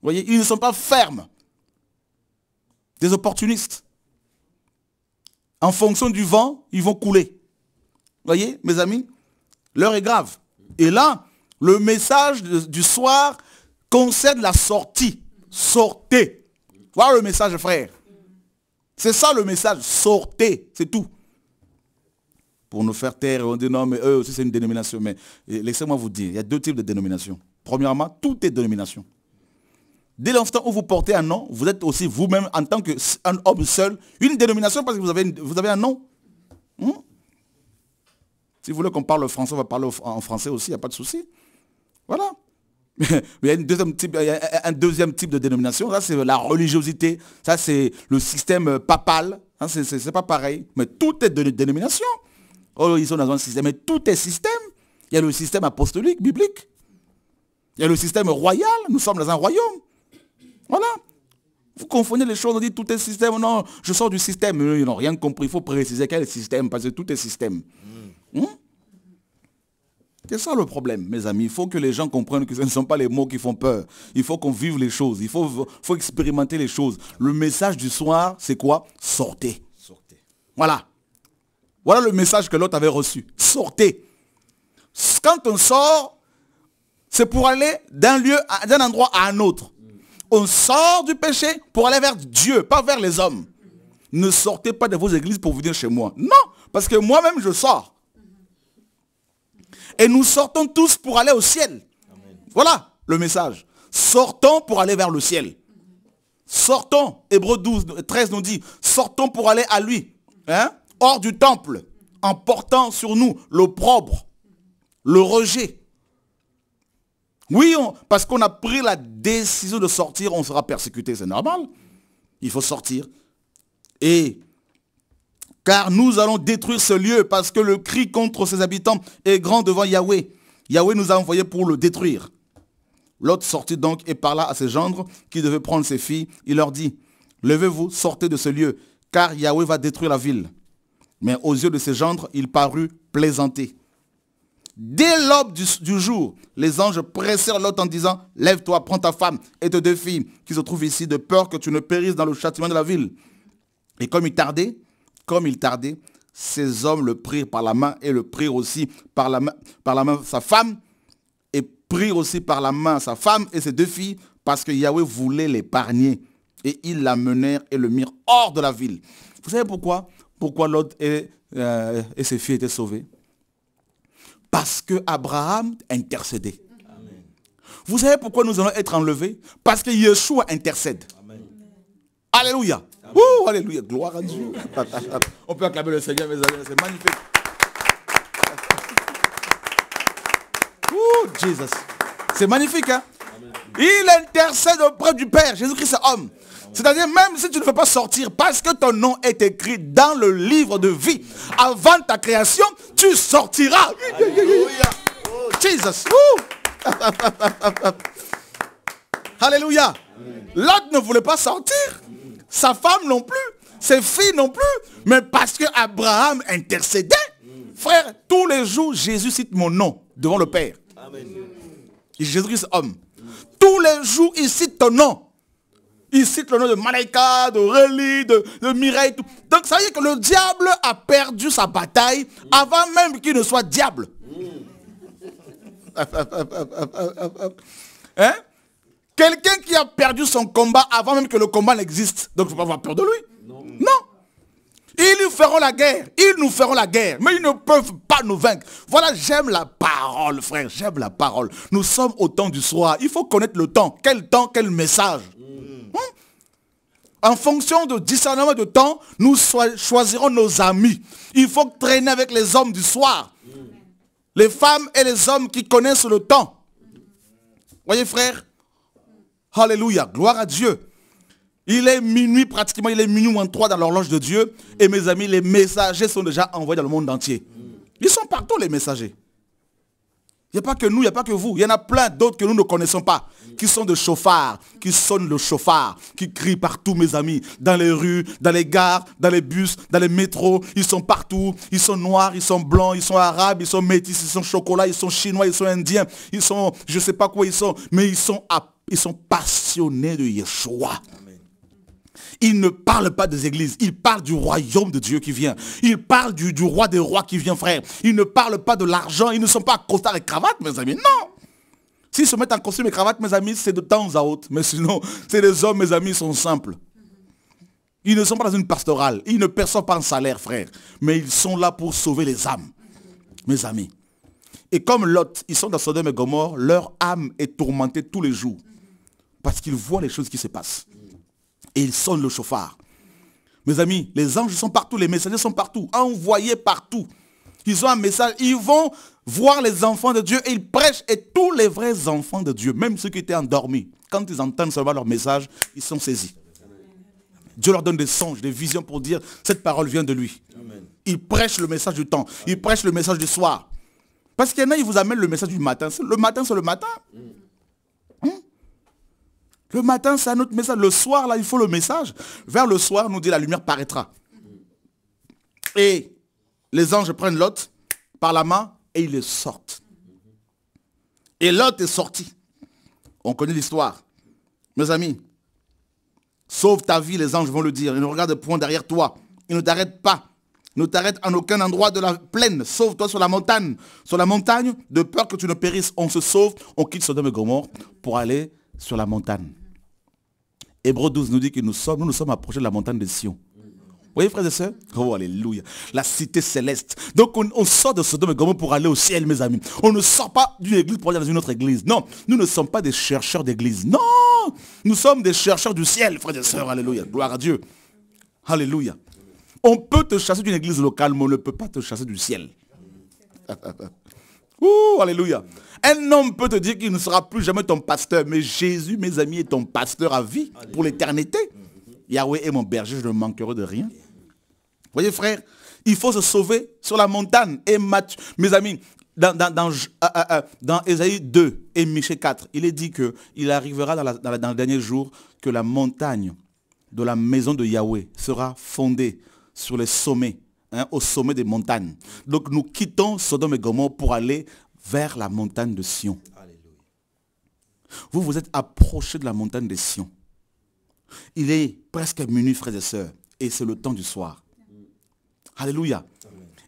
Voyez, ils ne sont pas fermes. Des opportunistes. En fonction du vent, ils vont couler. Voyez, mes amis, l'heure est grave. Et là, le message du soir concerne la sortie. Sortez. Voilà le message, frère. C'est ça le message. Sortez. C'est tout. Pour nous faire taire, on dit non, mais eux aussi, c'est une dénomination. Mais laissez-moi vous dire, il y a deux types de dénominations. Premièrement, tout est dénomination. Dès l'instant où vous portez un nom, vous êtes aussi vous-même en tant qu'un homme seul, une dénomination parce que vous avez, vous avez un nom. Hmm? si vous voulez qu'on parle français, on va parler en français aussi, il n'y a pas de souci. Voilà. il y a, un deuxième type de dénomination, ça c'est la religiosité, ça c'est le système euh, papal, hein, Ce c'est pas pareil. Mais tout est de dénomination. Oh, ils sont dans un système, mais tout est système. Il y a le système apostolique, biblique. Il y a le système royal, nous sommes dans un royaume. Voilà. Vous confondez les choses, on dit tout est système. Non, je sors du système. ils n'ont rien compris. Il faut préciser quel système, parce que tout est système. Hmm. Hmm? C'est ça le problème, mes amis. Il faut que les gens comprennent que ce ne sont pas les mots qui font peur. Il faut qu'on vive les choses. Il faut, faut expérimenter les choses. Le message du soir, c'est quoi Sortez. Sortez. Voilà. Voilà le message que l'autre avait reçu. Sortez. Quand on sort, c'est pour aller d'un lieu, d'un endroit à un autre. On sort du péché pour aller vers Dieu, pas vers les hommes. Ne sortez pas de vos églises pour venir chez moi. Non, parce que moi-même, je sors. Et nous sortons tous pour aller au ciel. Voilà le message. Sortons pour aller vers le ciel. Sortons, Hébreu 12, 13 nous dit, sortons pour aller à lui, hein, hors du temple, en portant sur nous l'opprobre, le rejet, oui, parce qu'on a pris la décision de sortir, on sera persécuté, c'est normal. Il faut sortir. Et car nous allons détruire ce lieu parce que le cri contre ses habitants est grand devant Yahweh. Yahweh nous a envoyés pour le détruire. L'autre sortit donc et parla à ses gendres qui devaient prendre ses filles. Il leur dit, levez-vous, sortez de ce lieu, car Yahweh va détruire la ville. Mais aux yeux de ses gendres, il parut plaisanter. Dès l'aube du, jour, les anges pressèrent l'autre en disant, lève-toi, prends ta femme et tes deux filles qui se trouvent ici, de peur que tu ne périsses dans le châtiment de la ville. Et comme il tardait, comme il tardait, ces hommes le prirent par la main et le prirent aussi par la main, sa femme et prirent aussi par la main sa femme et ses deux filles parce que Yahweh voulait l'épargner. Et ils l'amenèrent et le mirent hors de la ville. Vous savez pourquoi Pourquoi Lot et, euh, et ses filles étaient sauvées parce que Abraham intercédait. Vous savez pourquoi nous allons être enlevés Parce que Yeshua intercède. Alléluia. alléluia. Gloire à Dieu. On peut acclamer le Seigneur, mes amis. C'est magnifique. Ouh, Jesus. C'est magnifique, hein il intercède auprès du Père. Jésus-Christ est homme. C'est-à-dire même si tu ne veux pas sortir parce que ton nom est écrit dans le livre de vie, avant ta création, tu sortiras. Alléluia. Jesus. Alléluia. L'autre ne voulait pas sortir. Sa femme non plus. Ses filles non plus. Mais parce que Abraham intercédait. Frère, tous les jours, Jésus cite mon nom devant le Père. Jésus-Christ homme. Tous les jours, il cite ton nom. Il cite le nom de Malaika, de Réli, de, Mireille. Donc ça veut dire que le diable a perdu sa bataille avant même qu'il ne soit diable. Hein? Quelqu'un qui a perdu son combat avant même que le combat n'existe. Donc il ne faut pas avoir peur de lui. non. Ils nous feront la guerre. Ils nous feront la guerre. Mais ils ne peuvent pas nous vaincre. Voilà, j'aime la parole, frère. J'aime la parole. Nous sommes au temps du soir. Il faut connaître le temps. Quel temps, quel message. Hmm. Hein? En fonction de discernement de temps, nous choisirons nos amis. Il faut traîner avec les hommes du soir. Hmm. Les femmes et les hommes qui connaissent le temps. Voyez frère Alléluia, gloire à Dieu. Il est minuit pratiquement, il est minuit moins trois dans l'horloge de Dieu. Et mes amis, les messagers sont déjà envoyés dans le monde entier. Ils sont partout les messagers. Il n'y a pas que nous, il n'y a pas que vous. Il y en a plein d'autres que nous ne connaissons pas, qui sont de chauffards, qui sonnent le chauffard, qui crient partout, mes amis, dans les rues, dans les gares, dans les bus, dans les métros. Ils sont partout. Ils sont noirs, ils sont blancs, ils sont arabes, ils sont métis, ils sont chocolats, ils sont chinois, ils sont indiens, ils sont je ne sais pas quoi ils sont, mais ils sont, ils sont passionnés de Yeshua. Ils ne parlent pas des églises, il parlent du royaume de Dieu qui vient. Il parlent du, roi des rois qui vient, frère. Ils ne parlent pas de l'argent, ils ne sont pas à costard et cravates, mes amis. Non S'ils se mettent en costume et cravate, mes amis, c'est de temps à autre. Mais sinon, c'est les hommes, mes amis, sont simples. Ils ne sont pas dans une pastorale. Ils ne perçoivent pas un salaire, frère. Mais ils sont là pour sauver les âmes, mes amis. Et comme Lot, ils sont dans Sodome et Gomorre, leur âme est tourmentée tous les jours. Parce qu'ils voient les choses qui se passent et ils sonne le chauffard. Mes amis, les anges sont partout, les messagers sont partout, envoyés partout. Ils ont un message, ils vont voir les enfants de Dieu et ils prêchent. Et tous les vrais enfants de Dieu, même ceux qui étaient endormis, quand ils entendent seulement leur message, ils sont saisis. Dieu leur donne des songes, des visions pour dire, cette parole vient de lui. Ils prêchent le message du temps, ils prêchent le message du soir. Parce qu'il y en a, ils vous amènent le message du matin. Le matin, c'est le matin. Mm. Le matin, c'est un autre message. Le soir, là, il faut le message. Vers le soir, nous dit la lumière paraîtra. Et les anges prennent Lot par la main et ils les sortent. Et Lot est sorti. On connaît l'histoire. Mes amis, sauve ta vie, les anges vont le dire. Ils ne regardent point derrière toi. Ils ne t'arrêtent pas. Ils ne t'arrêtent en aucun endroit de la plaine. Sauve-toi sur la montagne. Sur la montagne, de peur que tu ne périsses. On se sauve, on quitte Sodome et Gomorre pour aller sur la montagne. Hébreu 12 nous dit que nous sommes, nous, nous sommes approchés de la montagne de Sion. Vous voyez, frères et sœurs Oh, alléluia. La cité céleste. Donc, on, sort de Sodome et pour aller au ciel, mes amis. On ne sort pas d'une église pour aller dans une autre église. Non, nous ne sommes pas des chercheurs d'église. Non, nous sommes des chercheurs du ciel, frères et sœurs. Alléluia. Gloire à Dieu. Alléluia. On peut te chasser d'une église locale, mais on ne peut pas te chasser du ciel. Ouh, alléluia. Un homme peut te dire qu'il ne sera plus jamais ton pasteur, mais Jésus, mes amis, est ton pasteur à vie, pour l'éternité. Yahweh est mon berger, je ne manquerai de rien. Voyez frère, il faut se sauver sur la montagne. Et mes amis, dans, dans, dans, Esaïe euh, euh, euh, 2 et Michée 4, il est dit qu'il arrivera dans, dans le dernier jour que la montagne de la maison de Yahweh sera fondée sur les sommets Hein, au sommet des montagnes. Donc nous quittons Sodome et Gomorre pour aller vers la montagne de Sion. Vous vous êtes approché de la montagne de Sion. Il est presque minuit, frères et sœurs, et c'est le temps du soir. Mm. Alléluia.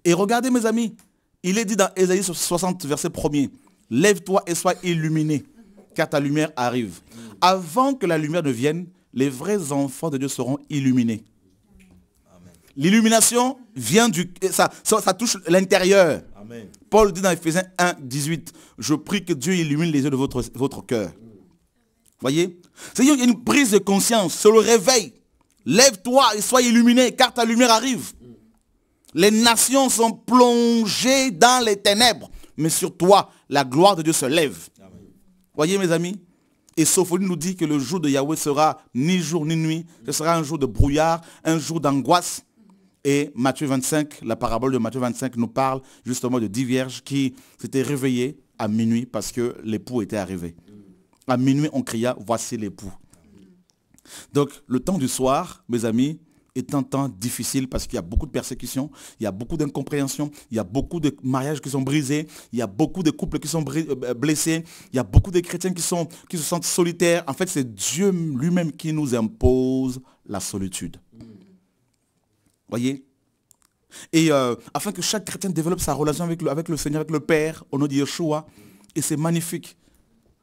Et regardez, mes amis, il est dit dans Ésaïe 60, verset 1er, Lève-toi et sois illuminé, car ta lumière arrive. Mm. Avant que la lumière ne vienne, les vrais enfants de Dieu seront illuminés. L'illumination vient du... Ça, ça, touche l'intérieur. Paul dit dans Ephésiens 1, 18, je prie que Dieu illumine les yeux de votre, votre cœur. Voyez cest une prise de conscience, c'est le réveil. Lève-toi et sois illuminé, car ta lumière arrive. Les nations sont plongées dans les ténèbres, mais sur toi, la gloire de Dieu se lève. Voyez mes amis et Sophonie nous dit que le jour de Yahweh sera ni jour ni nuit. Ce sera un jour de brouillard, un jour d'angoisse, et Matthieu 25, la parabole de Matthieu 25 nous parle justement de dix vierges qui s'étaient réveillées à minuit parce que l'époux était arrivé. À minuit, on cria, voici l'époux. Donc le temps du soir, mes amis, est un temps difficile parce qu'il y a beaucoup de persécutions, il y a beaucoup d'incompréhension, il y a beaucoup de mariages qui sont brisés, il y a beaucoup de couples qui sont euh, euh, blessés, il y a beaucoup de chrétiens qui, sont, qui se sentent solitaires. En fait, c'est Dieu lui-même qui nous impose la solitude. Voyez Et euh, afin que chaque chrétien développe sa relation avec le, Seigneur, avec le Père, au nom de Yeshua. Et c'est magnifique.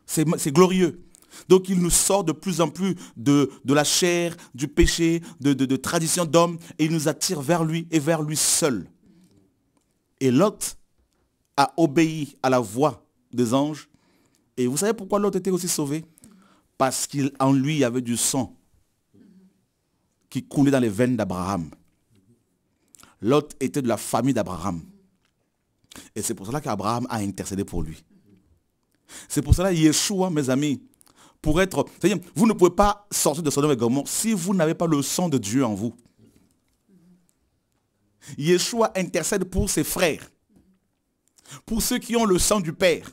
C'est glorieux. Donc il nous sort de plus en plus de, la chair, du péché, de, de tradition d'homme, et il nous attire vers lui et vers lui seul. Et Lot a obéi à la voix des anges. Et vous savez pourquoi Lot était aussi sauvé Parce qu'en lui, il y avait du sang qui coulait dans les veines d'Abraham. L'autre était de la famille d'Abraham. Et c'est pour cela qu'Abraham a intercédé pour lui. C'est pour cela, Yeshua, mes amis, pour être... vous ne pouvez pas sortir de Sodome et mort si vous n'avez pas le sang de Dieu en vous. Yeshua intercède pour ses frères, pour ceux qui ont le sang du Père.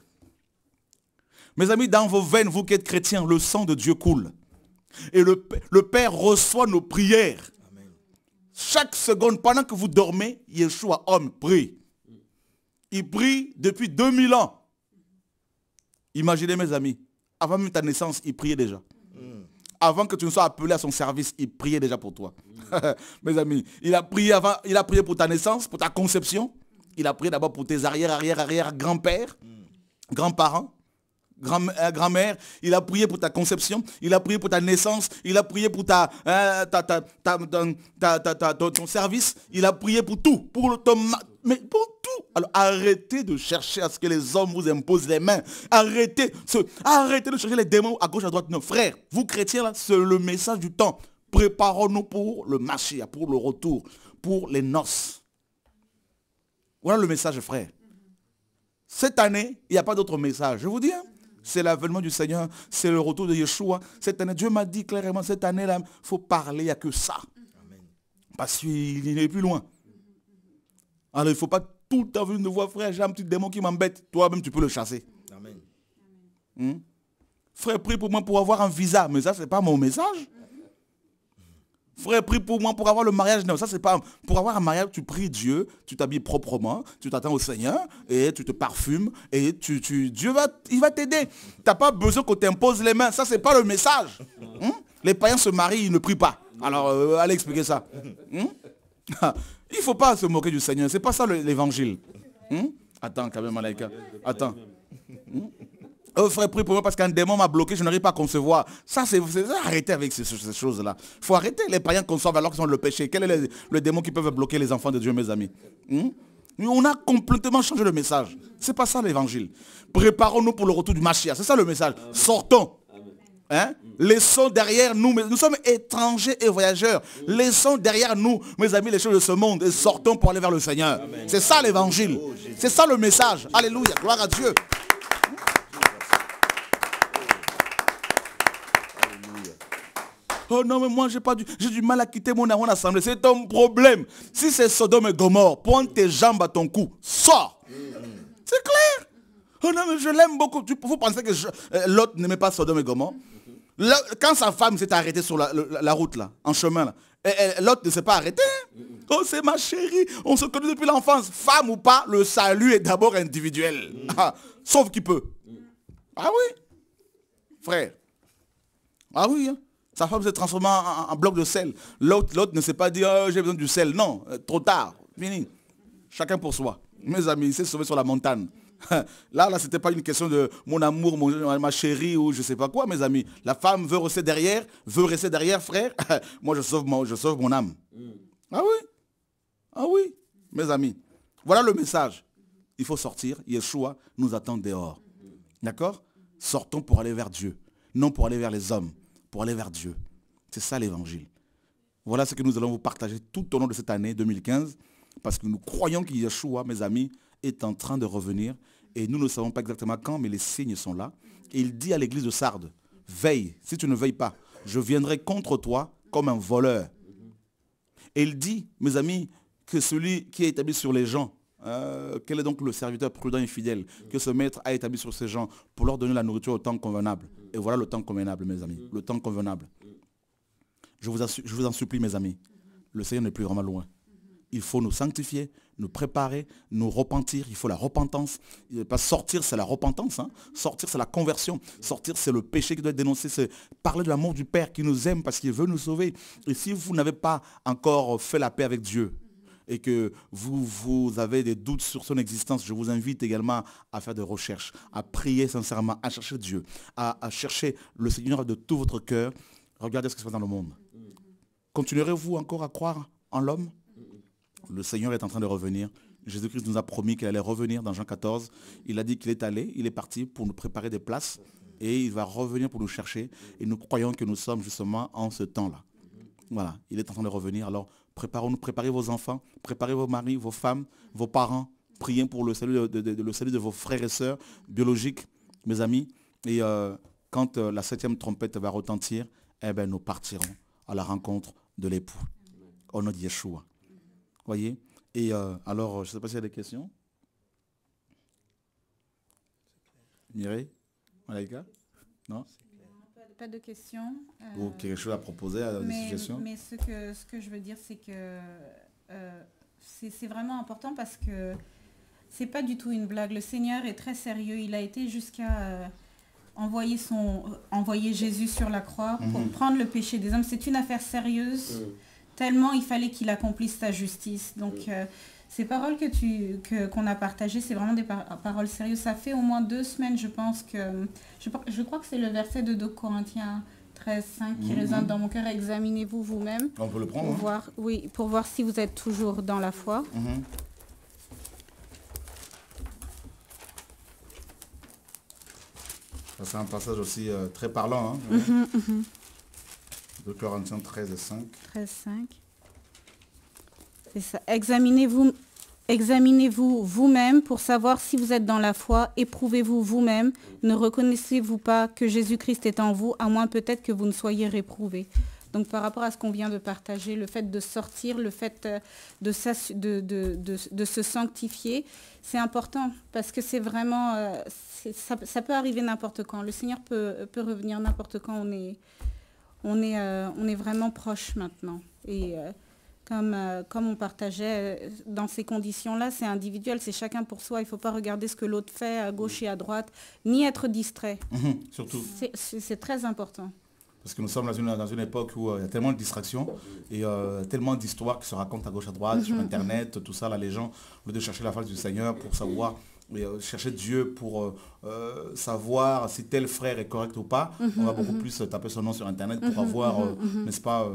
Mes amis, dans vos veines, vous qui êtes chrétiens, le sang de Dieu coule. Et le, le Père reçoit nos prières. Chaque seconde, pendant que vous dormez, Yeshua, homme, prie. Il prie depuis 2000 ans. Imaginez mes amis, avant même ta naissance, il priait déjà. Avant que tu ne sois appelé à son service, il priait déjà pour toi. mes amis, il a, prié avant, il a prié pour ta naissance, pour ta conception. Il a prié d'abord pour tes arrière, arrière, arrière, grands-pères, grands-parents grand-mère, euh, il a prié pour ta conception, il a prié pour ta naissance, il a prié pour ta, euh, ton, service, il a prié pour tout, pour ton, mais pour tout. Alors arrêtez de chercher à ce que les hommes vous imposent les mains. Arrêtez, arrêtez de chercher les démons à gauche, à droite. nos frères, vous chrétiens là, c'est le message du temps. Préparons-nous pour le marché, pour le retour, pour les noces. Voilà le message, frère. Cette année, il n'y a pas d'autre message. Je vous dis, hein, c'est l'avènement du Seigneur, c'est le retour de Yeshua. Cette année, Dieu m'a dit clairement, cette année-là, il faut parler, à que ça. Parce qu'il n'est plus loin. Alors il ne faut pas tout à une de voir, frère, j'ai un petit démon qui m'embête. Toi-même, tu peux le chasser. Hmm? Frère, prie pour moi pour avoir un visa. Mais ça, ce n'est pas mon message. Frère, prie pour moi pour avoir le mariage. Non, ça c'est pas... Pour avoir un mariage, tu pries Dieu, tu t'habilles proprement, tu t'attends au Seigneur et tu te parfumes et tu, tu, Dieu va, il va t'aider. Tu n'as pas besoin qu'on t'impose les mains. Ça, c'est pas le message. Hein? Les païens se marient, ils ne prient pas. Alors, euh, allez expliquer ça. Hein? il ne faut pas se moquer du Seigneur. Ce n'est pas ça l'évangile. Hein? Attends, quand même, Malaika. Attends. Euh, frère, prie pour moi parce qu'un démon m'a bloqué, je n'arrive pas à concevoir. Ça, c'est arrêter avec ces, choses-là. Il faut arrêter les païens conçoivent alors qu'ils ont le péché. Quel est le, démon qui peut bloquer les enfants de Dieu, mes amis hmm? on a complètement changé le message. C'est pas ça l'évangile. Préparons-nous pour le retour du Machia. C'est ça le message. Sortons. Hein? Laissons derrière nous. Nous sommes étrangers et voyageurs. Laissons derrière nous, mes amis, les choses de ce monde et sortons pour aller vers le Seigneur. C'est ça l'évangile. C'est ça le message. Alléluia. Gloire à Dieu. Oh non, mais moi, j'ai pas du, j'ai du mal à quitter mon, mon assemblée. C'est ton problème. Si c'est Sodome et Gomorre, pointe tes jambes à ton cou. Sors. C'est clair. Oh non, mais je l'aime beaucoup. vous pensez que euh, l'autre n'aimait pas Sodome et Gomorre Quand sa femme s'est arrêtée sur la, route, là, en chemin, là, l'autre ne s'est pas arrêté. Oh, c'est ma chérie, on se connaît depuis l'enfance. Femme ou pas, le salut est d'abord individuel. Ah, sauf qui peut. Ah oui Frère. Ah oui. Hein. Sa femme s'est transformée en, bloc de sel. L'autre, l'autre ne s'est pas dit, oh, j'ai besoin du sel. Non, euh, trop tard. Fini. Chacun pour soi. Mes amis, il s'est sauvé sur la montagne. Là, là, c'était pas une question de mon amour, ma chérie ou je sais pas quoi, mes amis. La femme veut rester derrière, veut rester derrière, frère. Moi, je sauve je sauve mon âme. Mm. Ah oui Ah oui Mes amis, voilà le message. Il faut sortir. Yeshua nous attend dehors. D'accord Sortons pour aller vers Dieu, non pour aller vers les hommes pour aller vers Dieu. C'est ça l'évangile. Voilà ce que nous allons vous partager tout au long de cette année 2015, parce que nous croyons que Yeshua, mes amis, est en train de revenir, et nous ne savons pas exactement quand, mais les signes sont là. Et il dit à l'église de Sardes, veille, si tu ne veilles pas, je viendrai contre toi comme un voleur. Et il dit, mes amis, que celui qui est établi sur les gens euh, quel est donc le serviteur prudent et fidèle que ce maître a établi sur ces gens pour leur donner la nourriture au temps convenable Et voilà le temps convenable, mes amis. Le temps convenable. Je vous, en supplie, mes amis. Le Seigneur n'est plus vraiment loin. Il faut nous sanctifier, nous préparer, nous repentir. Il faut la repentance. pas sortir, c'est la repentance. Hein. Sortir, c'est la conversion. Sortir, c'est le péché qui doit être dénoncé. C'est parler de l'amour du Père qui nous aime parce qu'il veut nous sauver. Et si vous n'avez pas encore fait la paix avec Dieu, et que vous, vous avez des doutes sur son existence, je vous invite également à faire des recherches, à prier sincèrement, à chercher Dieu, à, chercher le Seigneur de tout votre cœur. Regardez ce qui se passe dans le monde. Continuerez-vous encore à croire en l'homme Le Seigneur est en train de revenir. Jésus-Christ nous a promis qu'il allait revenir dans Jean 14. Il a dit qu'il est allé, il est parti pour nous préparer des places et il va revenir pour nous chercher. Et nous croyons que nous sommes justement en ce temps-là. Voilà, il est en train de revenir. Alors Préparons-nous, préparez vos enfants, préparez vos maris, vos femmes, vos parents. Priez pour le salut de, le salut de vos frères et sœurs biologiques, mes amis. Et euh, quand euh, la septième trompette va retentir, eh ben, nous partirons à la rencontre de l'époux, au nom de Yeshua. Voyez Et euh, alors, je ne sais pas s'il y a des questions. Mireille Non pas de questions. Ou euh, quelque chose à proposer, à euh, des suggestions Mais ce que, ce que je veux dire, c'est que euh, c'est vraiment important parce que c'est pas du tout une blague. Le Seigneur est très sérieux. Il a été jusqu'à envoyer, son, envoyer Jésus sur la croix pour mhm. prendre le péché des hommes. C'est une affaire sérieuse. Tellement il fallait qu'il accomplisse sa justice. Donc, ces paroles que tu qu'on a partagées, c'est vraiment des paroles sérieuses. Ça fait au moins deux semaines, je pense que je, je crois que c'est le verset de 2 Corinthiens 13, 5 qui mhm. résonne dans mon cœur. Examinez-vous vous-même. On peut le prendre. Pour hein. voir, oui, pour voir si vous êtes toujours dans la foi. Mhm. C'est un passage aussi euh, très parlant. 2 hein. mhm, Corinthiens 13 5. 13 5. C'est ça. Examinez-vous Examinez-vous vous-même pour savoir si vous êtes dans la foi. Éprouvez-vous vous-même. Ne reconnaissez-vous pas que Jésus-Christ est en vous, à moins peut-être que vous ne soyez réprouvé. Donc par rapport à ce qu'on vient de partager, le fait de sortir, le fait euh, de, se sanctifier, c'est important parce que c'est vraiment, euh, ça, peut arriver n'importe quand. Le Seigneur peut, revenir n'importe quand. On est, on, est, euh, on est, vraiment proche maintenant. Euh, comme, on partageait euh, dans ces conditions-là, c'est individuel, c'est chacun pour soi. Il ne faut pas regarder ce que l'autre fait à gauche et à droite, ni être distrait. Mhm, surtout. C'est très important. Parce que nous sommes dans une, époque où euh, il y a tellement de distractions et tellement d'histoires qui se racontent à gauche, à droite, mhm. sur Internet, tout ça. Là, les gens, au lieu de chercher la face du Seigneur pour savoir euh, chercher Dieu pour euh, euh, savoir si tel frère est correct ou pas, mhm, on va beaucoup mhm. plus taper son nom sur Internet pour mhm, avoir, n'est-ce pas,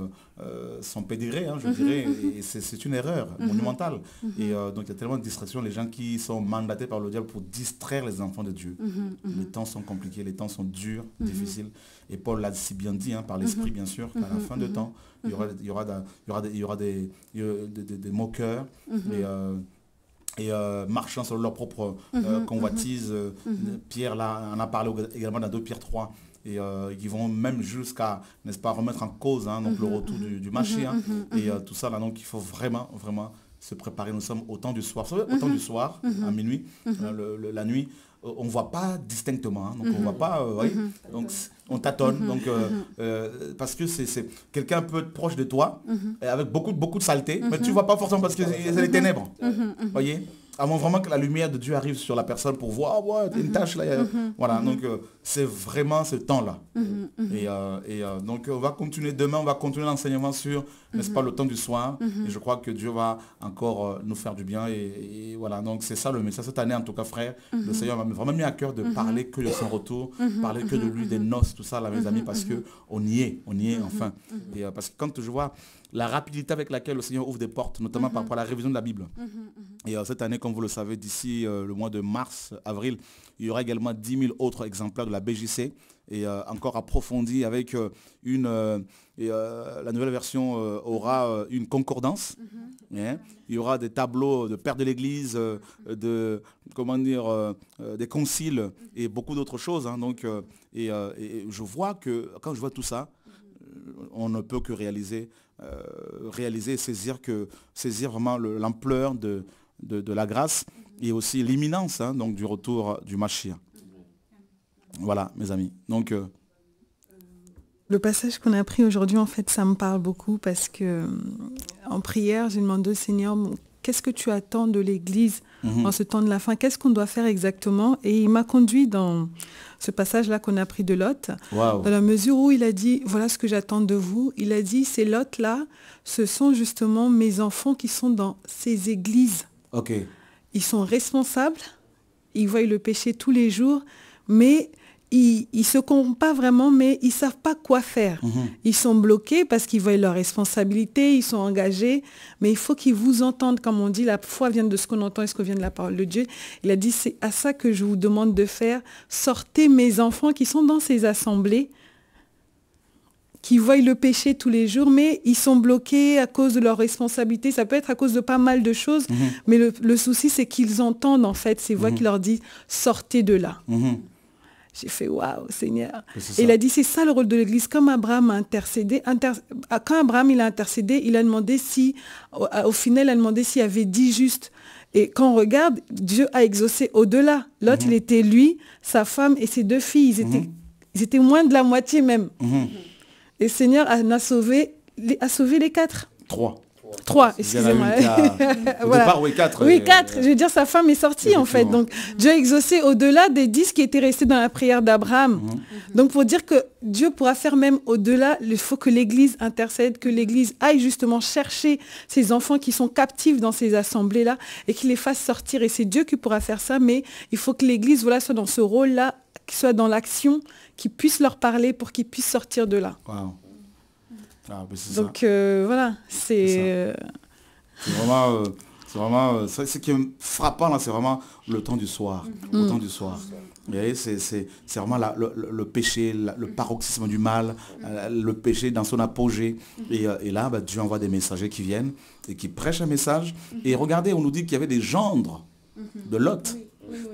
son pédigré, hein, je dirais. Et c'est une erreur monumentale. Et donc il y a tellement de distractions, les gens qui sont mandatés par le diable pour distraire les enfants de Dieu. Les temps sont compliqués, les temps sont durs, difficiles. Et Paul l'a si bien dit, hein, par l'esprit bien sûr, qu'à la fin de temps, il y aura, des, moqueurs et euh, marchant sur leur propre euh, mhm. convoitise. Euh, mhm. Mhm. Pierre, là, on a parlé également dans 2 Pierre 3, et euh, vont même jusqu'à, n'est-ce pas, remettre en cause hein, donc, le retour du, marché. Hein. et tout ça, là, donc, il faut vraiment, vraiment se préparer. Nous sommes au temps du soir, au temps du soir, à minuit, la nuit. Euh, on ne voit pas distinctement, hein, on mhm. voit pas, euh, mhm. donc on tâtonne, mhm. donc, euh, parce que c'est quelqu'un peut être proche de toi, avec beaucoup, beaucoup de saleté, mais tu ne vois pas forcément parce que c'est les ténèbres, voyez avant vraiment que la lumière de Dieu arrive sur la personne pour voir, ah ouais, une mhm. tâche là. Mhm. Voilà, mhm. donc euh, c'est vraiment ce temps-là. Et, euh, euh, donc on va continuer demain, on va continuer l'enseignement sur, n'est-ce pas, le temps du soir Et je crois que Dieu va encore nous faire du bien. Et, voilà, donc c'est ça le message cette année, en tout cas, frère. Le Seigneur m'a vraiment mis à cœur de parler que de son retour, parler que de lui, des noces, tout ça, là, mes amis, parce que on y est, on y est enfin. Et parce que quand je vois la rapidité avec laquelle le Seigneur ouvre des portes, notamment par mhm. rapport à la révision de la Bible. Mhm, mhm. Et euh, cette année, comme vous le savez, d'ici euh, le mois de mars, avril, il y aura également 10 000 autres exemplaires de la BJC et euh, encore approfondis avec une... la nouvelle version aura une concordance. Hein. Il y aura des tableaux de Père de l'Église, de, comment dire, des conciles et beaucoup d'autres choses. Hein. donc, et, je vois que quand je vois tout ça, on ne peut que réaliser euh, réaliser, saisir, que, saisir vraiment l'ampleur de, de, la grâce et aussi l'imminence hein, donc du retour du Mashiach. Voilà, mes amis. Donc, euh, le passage qu'on a pris aujourd'hui, en fait, ça me parle beaucoup parce que euh, en prière, je demande au Seigneur qu'est-ce que tu attends de l'Église mhm. en ce temps de la fin Qu'est-ce qu'on doit faire exactement Et il m'a conduit dans ce passage-là qu'on a pris de Lot, dans la mesure où il a dit, voilà ce que j'attends de vous. Il a dit, ces Lot-là, ce sont justement mes enfants qui sont dans ces églises. Ils sont responsables, ils voient le péché tous les jours, mais ils, ne se comprennent pas vraiment, mais ils ne savent pas quoi faire. Mhm. Ils sont bloqués parce qu'ils voient leurs responsabilités, ils sont engagés, mais il faut qu'ils vous entendent, comme on dit, la foi vient de ce qu'on entend et ce que vient de la parole de Dieu. Il a dit, c'est à ça que je vous demande de faire. Sortez mes enfants qui sont dans ces assemblées, qui voient le péché tous les jours, mais ils sont bloqués à cause de leurs responsabilités. Ça peut être à cause de pas mal de choses, mhm. mais le, souci, c'est qu'ils entendent en fait ces voix mhm. qui leur disent, sortez de là. J'ai fait waouh, Seigneur. Et il a dit c'est ça le rôle de l'Église. Comme Abraham a intercédé, quand Abraham il a intercédé, il a demandé si, au, final, il a demandé s'il avait dit juste. Et quand on regarde, Dieu a exaucé au-delà. L'autre, mhm. il était lui, sa femme et ses deux filles. Ils étaient, mhm. ils étaient moins de la moitié même. Mhm. Et Seigneur a, a, a sauvé les quatre. Trois. Trois, excusez-moi. voilà. oui, quatre. Euh, euh, je veux dire, sa femme est sortie, en fait. Donc, Dieu a exaucé au-delà des dix qui étaient restés dans la prière d'Abraham. Mhm. Mhm. Donc, pour dire que Dieu pourra faire même au-delà, il faut que l'Église intercède, que l'Église aille justement chercher ces enfants qui sont captifs dans ces assemblées-là et qu'il les fasse sortir. Et c'est Dieu qui pourra faire ça, mais il faut que l'Église voilà, soit dans ce rôle-là, soit dans l'action, qu'il puisse leur parler pour qu'ils puissent sortir de là. Ah, bah, Donc euh, voilà, c'est... C'est euh, vraiment... Euh, ce qui est frappant, là, c'est vraiment le temps du soir. Le mm-hmm. mm. temps du soir. Vous voyez, c'est vraiment le, péché, le mm-hmm. paroxysme du mal, le péché dans son apogée. Et, là, bah, Dieu envoie des messagers qui viennent et qui prêchent un message. Mm-hmm. Et regardez, on nous dit qu'il y avait des gendres de Lot,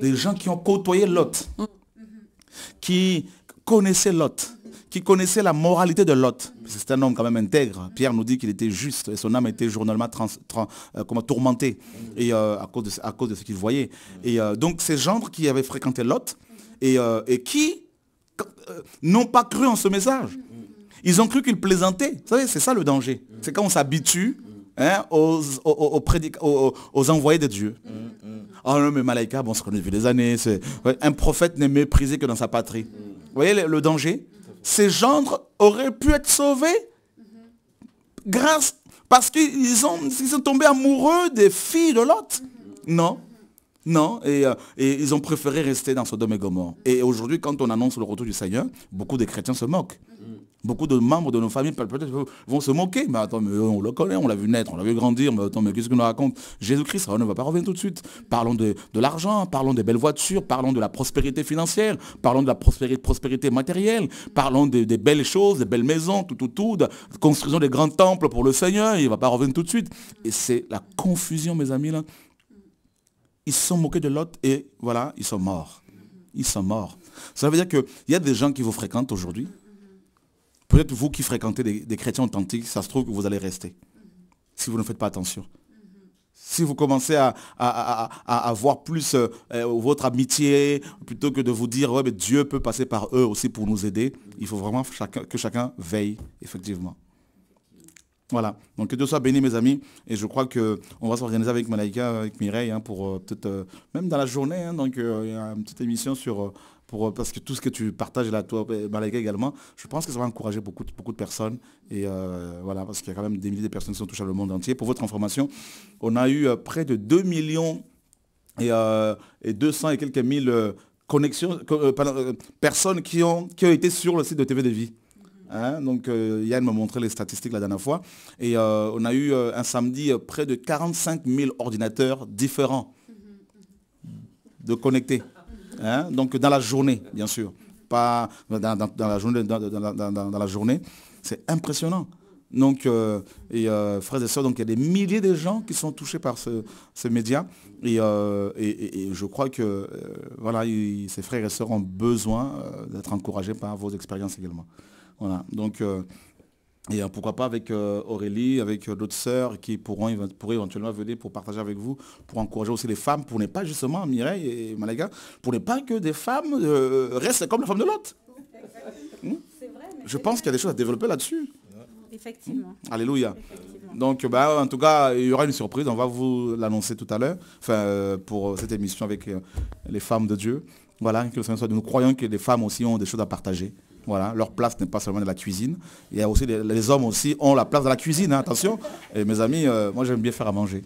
des gens qui ont côtoyé Lot, qui connaissaient Lot qui connaissait la moralité de Lot. C'est un homme quand même intègre. Pierre nous dit qu'il était juste et son âme était journalement euh, comment, tourmentée et, euh, à, cause de, à cause de ce qu'il voyait. Et euh, donc ces gens qui avaient fréquenté Lot et, qui n'ont pas cru en ce message. Ils ont cru qu'il plaisantait. Vous savez, c'est ça le danger. C'est quand on s'habitue hein, aux, aux, envoyés de Dieu. Oh non, mais Malaika, bon, on se connaît depuis des années. un prophète n'est méprisé que dans sa patrie. Vous voyez le danger ces gendres auraient pu être sauvés grâce, parce qu'ils ont, sont tombés amoureux des filles de Lot. Non. Non, et, euh, et, ils ont préféré rester dans Sodome et Gomorre. Et aujourd'hui, quand on annonce le retour du Seigneur, beaucoup de chrétiens se moquent. Beaucoup de membres de nos familles peut-être vont se moquer. Mais attends, mais on le connaît, on l'a vu naître, on l'a vu grandir. Mais attends, mais qu'est-ce que nous raconte Jésus-Christ, on ne va pas revenir tout de suite. Parlons de, l'argent, parlons des belles voitures, parlons de la prospérité financière, parlons de la prospérité, matérielle, parlons des, belles choses, des belles maisons, tout, tout, tout. construisons des grands temples pour le Seigneur. Il ne va pas revenir tout de suite. Et c'est la confusion, mes amis, là. Ils se sont moqués de l'autre et voilà, ils sont morts. Ils sont morts. Ça veut dire qu'il y a des gens qui vous fréquentent aujourd'hui, Peut-être vous qui fréquentez des, chrétiens authentiques, ça se trouve que vous allez rester, si vous ne faites pas attention. Si vous commencez à, avoir plus euh, euh, votre amitié, plutôt que de vous dire, ouais, mais Dieu peut passer par eux aussi pour nous aider, il faut vraiment que chacun veille, effectivement. Voilà. Donc que Dieu soit béni, mes amis. Et je crois qu'on va s'organiser avec Malaika, avec Mireille, hein, pour euh, peut-être, même dans la journée, hein. donc il y a une petite émission sur parce que tout ce que tu partages là, toi, Malaga également, je pense que ça va encourager beaucoup, beaucoup de personnes. Et euh, voilà, parce qu'il y a quand même des milliers de personnes qui sont touchées dans le monde entier. Pour votre information, on a eu euh, près de 2 millions et, 200 euh, et quelques mille connexions, personnes qui ont, qui ont été sur le site de TV de vie. Hein, donc Yann m'a montré les statistiques la dernière fois. Et on a eu un samedi près de 45 000 ordinateurs différents de connectés. Hein, donc dans la journée, bien sûr, pas dans, la journée, dans, la journée, c'est impressionnant. Donc, euh, euh, frères et sœurs, donc il y a des milliers de gens qui sont touchés par ces médias. Euh, et, je crois que voilà, ces frères et sœurs ont besoin d'être encouragés par vos expériences également. Voilà. Donc, et euh, pourquoi pas avec euh, Aurélie, avec euh, d'autres sœurs qui pourront, éventuellement venir pour partager avec vous, pour encourager aussi les femmes, pour ne pas justement, Mireille et Malaga, pour ne pas que des femmes restent comme la femme de l'autre. Hmm Je pense qu'il y a des choses à développer là-dessus. Effectivement. Hmm Alléluia. Donc, bah, en tout cas, il y aura une surprise. On va vous l'annoncer tout à l'heure, enfin, pour cette émission avec les femmes de Dieu. Voilà, que le Seigneur soit nous. Croyons que les femmes aussi ont des choses à partager. Voilà, leur place n'est pas seulement de la cuisine. Il y a aussi les, hommes aussi ont la place de la cuisine, hein, attention. Et mes amis, euh, moi j'aime bien faire à manger.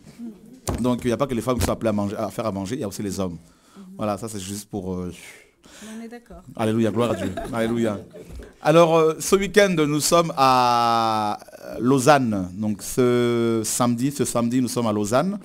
Donc il n'y a pas que les femmes qui sont appelées à, faire à manger, il y a aussi les hommes. Voilà, ça c'est juste pour... Euh, On est d'accord. Alléluia, gloire à Dieu. Alléluia. Alors euh, ce week-end, nous sommes à Lausanne. Donc ce samedi, ce samedi, nous sommes à Lausanne.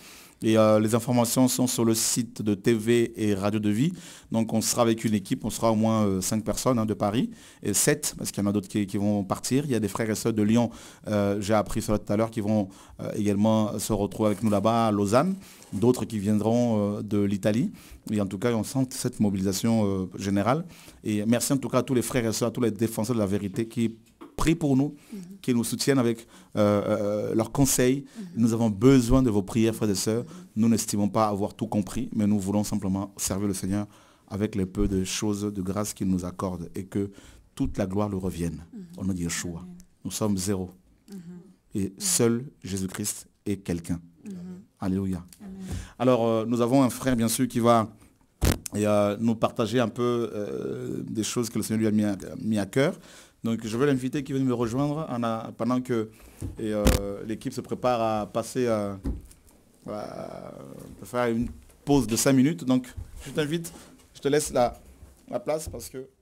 Et euh, les informations sont sur le site de TV et Radio de Vie. Donc on sera avec une équipe, on sera au moins euh, cinq 5 personnes hein, de Paris, et 7, parce qu'il y en a d'autres qui, vont partir. Il y a des frères et soeurs de Lyon, euh, j'ai appris cela tout à l'heure, qui vont également se retrouver avec nous là-bas à Lausanne, d'autres qui viendront de l'Italie. Et en tout cas, on sent cette mobilisation générale. Et merci en tout cas à tous les frères et sœurs, à tous les défenseurs de la vérité qui prie pour nous, mhm. qu'ils nous soutiennent avec euh, euh, leurs conseils. Mhm. Nous avons besoin de vos prières, frères et sœurs. Nous n'estimons pas avoir tout compris, mais nous voulons simplement servir le Seigneur avec les peu de choses, de grâce qu'il nous accorde et que toute la gloire lui revienne. On a dit Yeshua. Nous sommes zéro. Mhm. Et seul Jésus-Christ est quelqu'un. Alléluia. Alors, euh, nous avons un frère, bien sûr, qui va nous partager un peu des choses que le Seigneur lui a mis à cœur. Donc je veux l'inviter qui veut me rejoindre en pendant que euh, l'équipe se prépare à passer euh, à, faire une pause de 5 minutes. Donc je t'invite, je te laisse la, la place parce que...